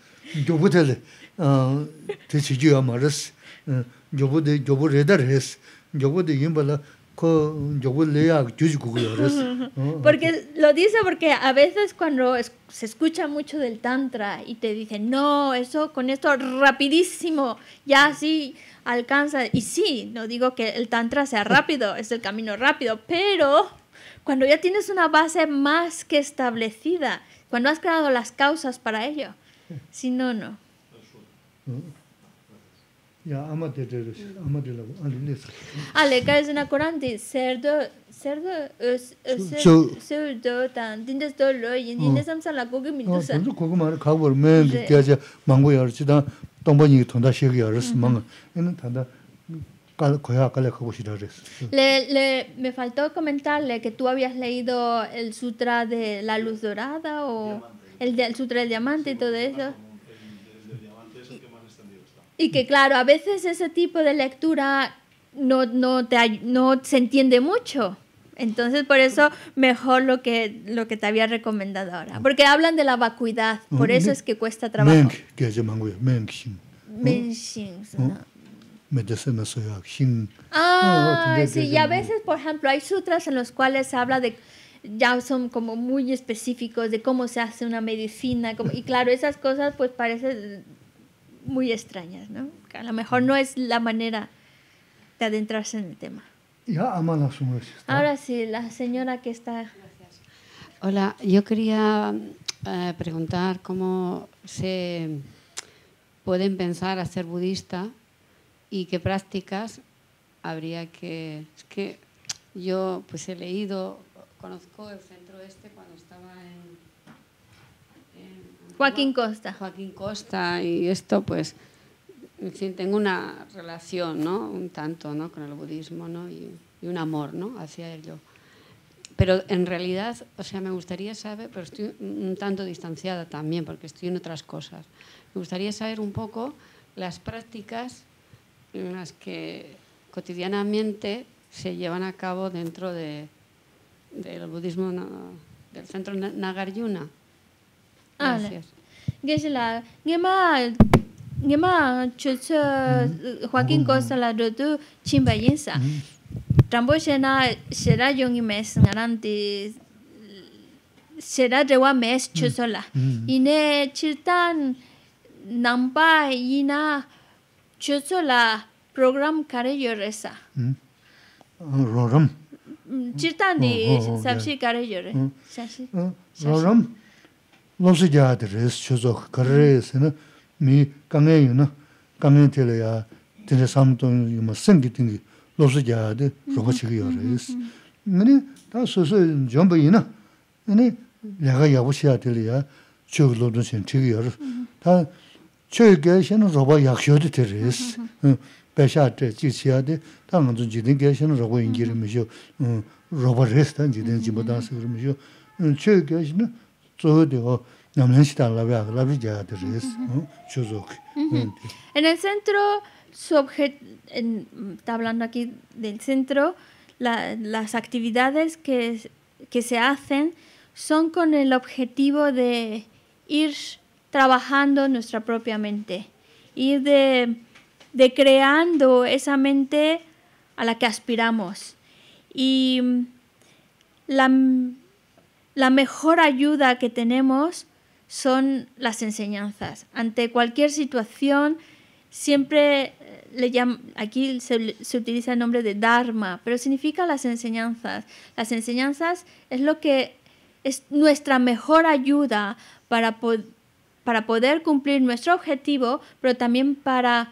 te uh, de, oh, Porque lo dice porque a veces cuando se escucha mucho del tantra y te dicen, no, eso con esto rapidísimo, ya así alcanza. Y sí, no digo que el tantra sea rápido, es el camino rápido, pero cuando ya tienes una base más que establecida, cuando has creado las causas para ello, si no, no. Ya, Ale, es Koran di cerdo, cerdo, cerdo, tan, dindes do lo, ¿Y dindes mm. amsa la gogo mindusa. Ah, Tanzu gogo mara kagwar men diyaja mangu yarisi, dan tongba nyingi tonda shegi yarisi manga. Ina tanda koya kala kago shiraris. Le, le, me faltó comentarle que tú habías leído el sutra de la luz dorada o el, Sutra del Diamante y todo eso. Y que claro, a veces ese tipo de lectura no, no, te, no se entiende mucho. Entonces, por eso, mejor lo que, lo que te había recomendado ahora. Porque hablan de la vacuidad, por eso es que cuesta trabajo. Ah, sí, y a veces, por ejemplo, hay sutras en los cuales se habla de ya son como muy específicos de cómo se hace una medicina. y claro, esas cosas pues parecen muy extrañas, ¿no? a lo mejor no es la manera de adentrarse en el tema. Ya, Ahora sí, la señora que está... Hola, yo quería eh, preguntar cómo se pueden pensar a ser budista y qué prácticas habría que... Es que yo pues he leído Conozco el centro este cuando estaba en... Joaquín Costa. Joaquín Costa y esto pues, en tengo una relación, ¿no? Un tanto, ¿no? Con el budismo, ¿no? Y, y un amor, ¿no? Hacia ello. Pero en realidad, o sea, me gustaría saber, pero estoy un tanto distanciada también porque estoy en otras cosas. Me gustaría saber un poco las prácticas en las que cotidianamente se llevan a cabo dentro de, del budismo del centro Nagarjuna. Ah, Gracias. Gesela, gema Gracias. Gracias. Mm-hmm. Joaquín mm-hmm. Costa la Gracias. chimbayinsa. Mm-hmm. Tambo shena shera yongi mes Gracias. shera rewa mes chusola. Ine Chitan nampa ina chusola program kare yoresa. Oh, Chirtandi sabshii karay yore, sabshii. Rauram losu jaya diris, chuzo karay yis, mii ka ngen ya tiri samtungi yuma singi tingi losu jaya di runga chigay yor ta yina, yabu ya, ta roba en el centro su está hablando aquí del centro las actividades que que se hacen son con el objetivo de ir trabajando nuestra propia mente ir de de creando esa mente a la que aspiramos. Y mm, la, mejor ayuda que tenemos son las enseñanzas. Ante cualquier situación, siempre eh, le aquí se, utiliza el nombre de Dharma, pero significa las enseñanzas. Las enseñanzas es lo que es nuestra mejor ayuda para, para poder cumplir nuestro objetivo, pero también para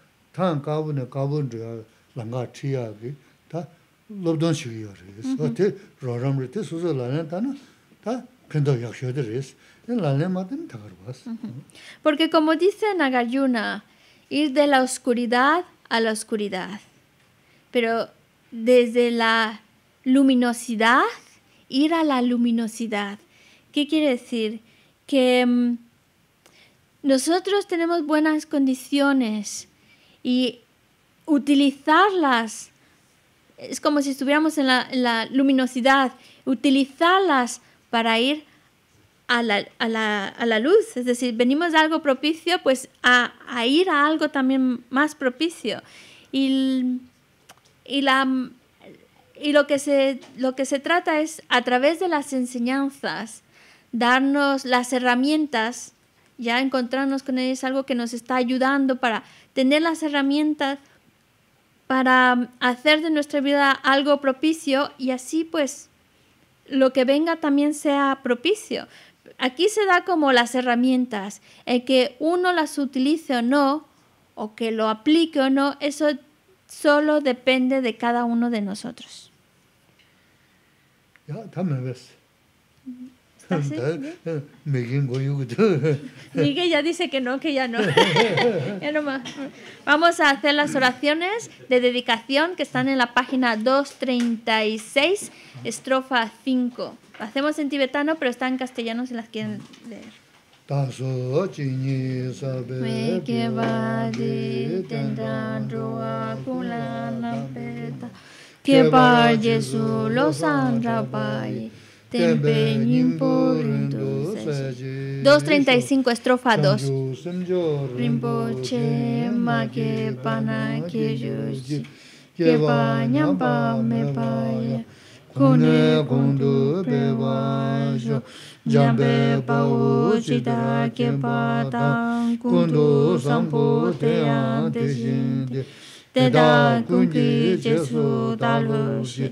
Porque como dice Nagayuna ir de la oscuridad a la oscuridad. Pero desde la luminosidad, ir a la luminosidad. ¿Qué quiere decir? Que mm, nosotros tenemos buenas condiciones y utilizarlas. Es como si estuviéramos en la, luminosidad, utilizarlas para ir a la, luz. Es decir, venimos de algo propicio, pues a, ir a algo también más propicio. Y, lo, lo que se trata es, a través de las enseñanzas, darnos las herramientas ya encontrarnos con ellos es algo que nos está ayudando para tener las herramientas para hacer de nuestra vida algo propicio y así pues lo que venga también sea propicio. Aquí se da como las herramientas, el que uno las utilice o no, o que lo aplique o no, eso solo depende de cada uno de nosotros. Ya, Ah, eh, Miguel ya dice que no, que ya no. Vamos a hacer las oraciones de dedicación que están en la página 236, estrofa 5. Lo hacemos en tibetano, pero está en castellano si las quieren leer. Taso chini sabe Meke lo San Tembenim porindusaje. e estrofa 2. Rinpoche ma que pana que justi. Que banha pa me paia. Kone kundu bevajo. Jambe pa uchita que pata. Kundu sampo te ante gente. Te da kunki jesu da lushi.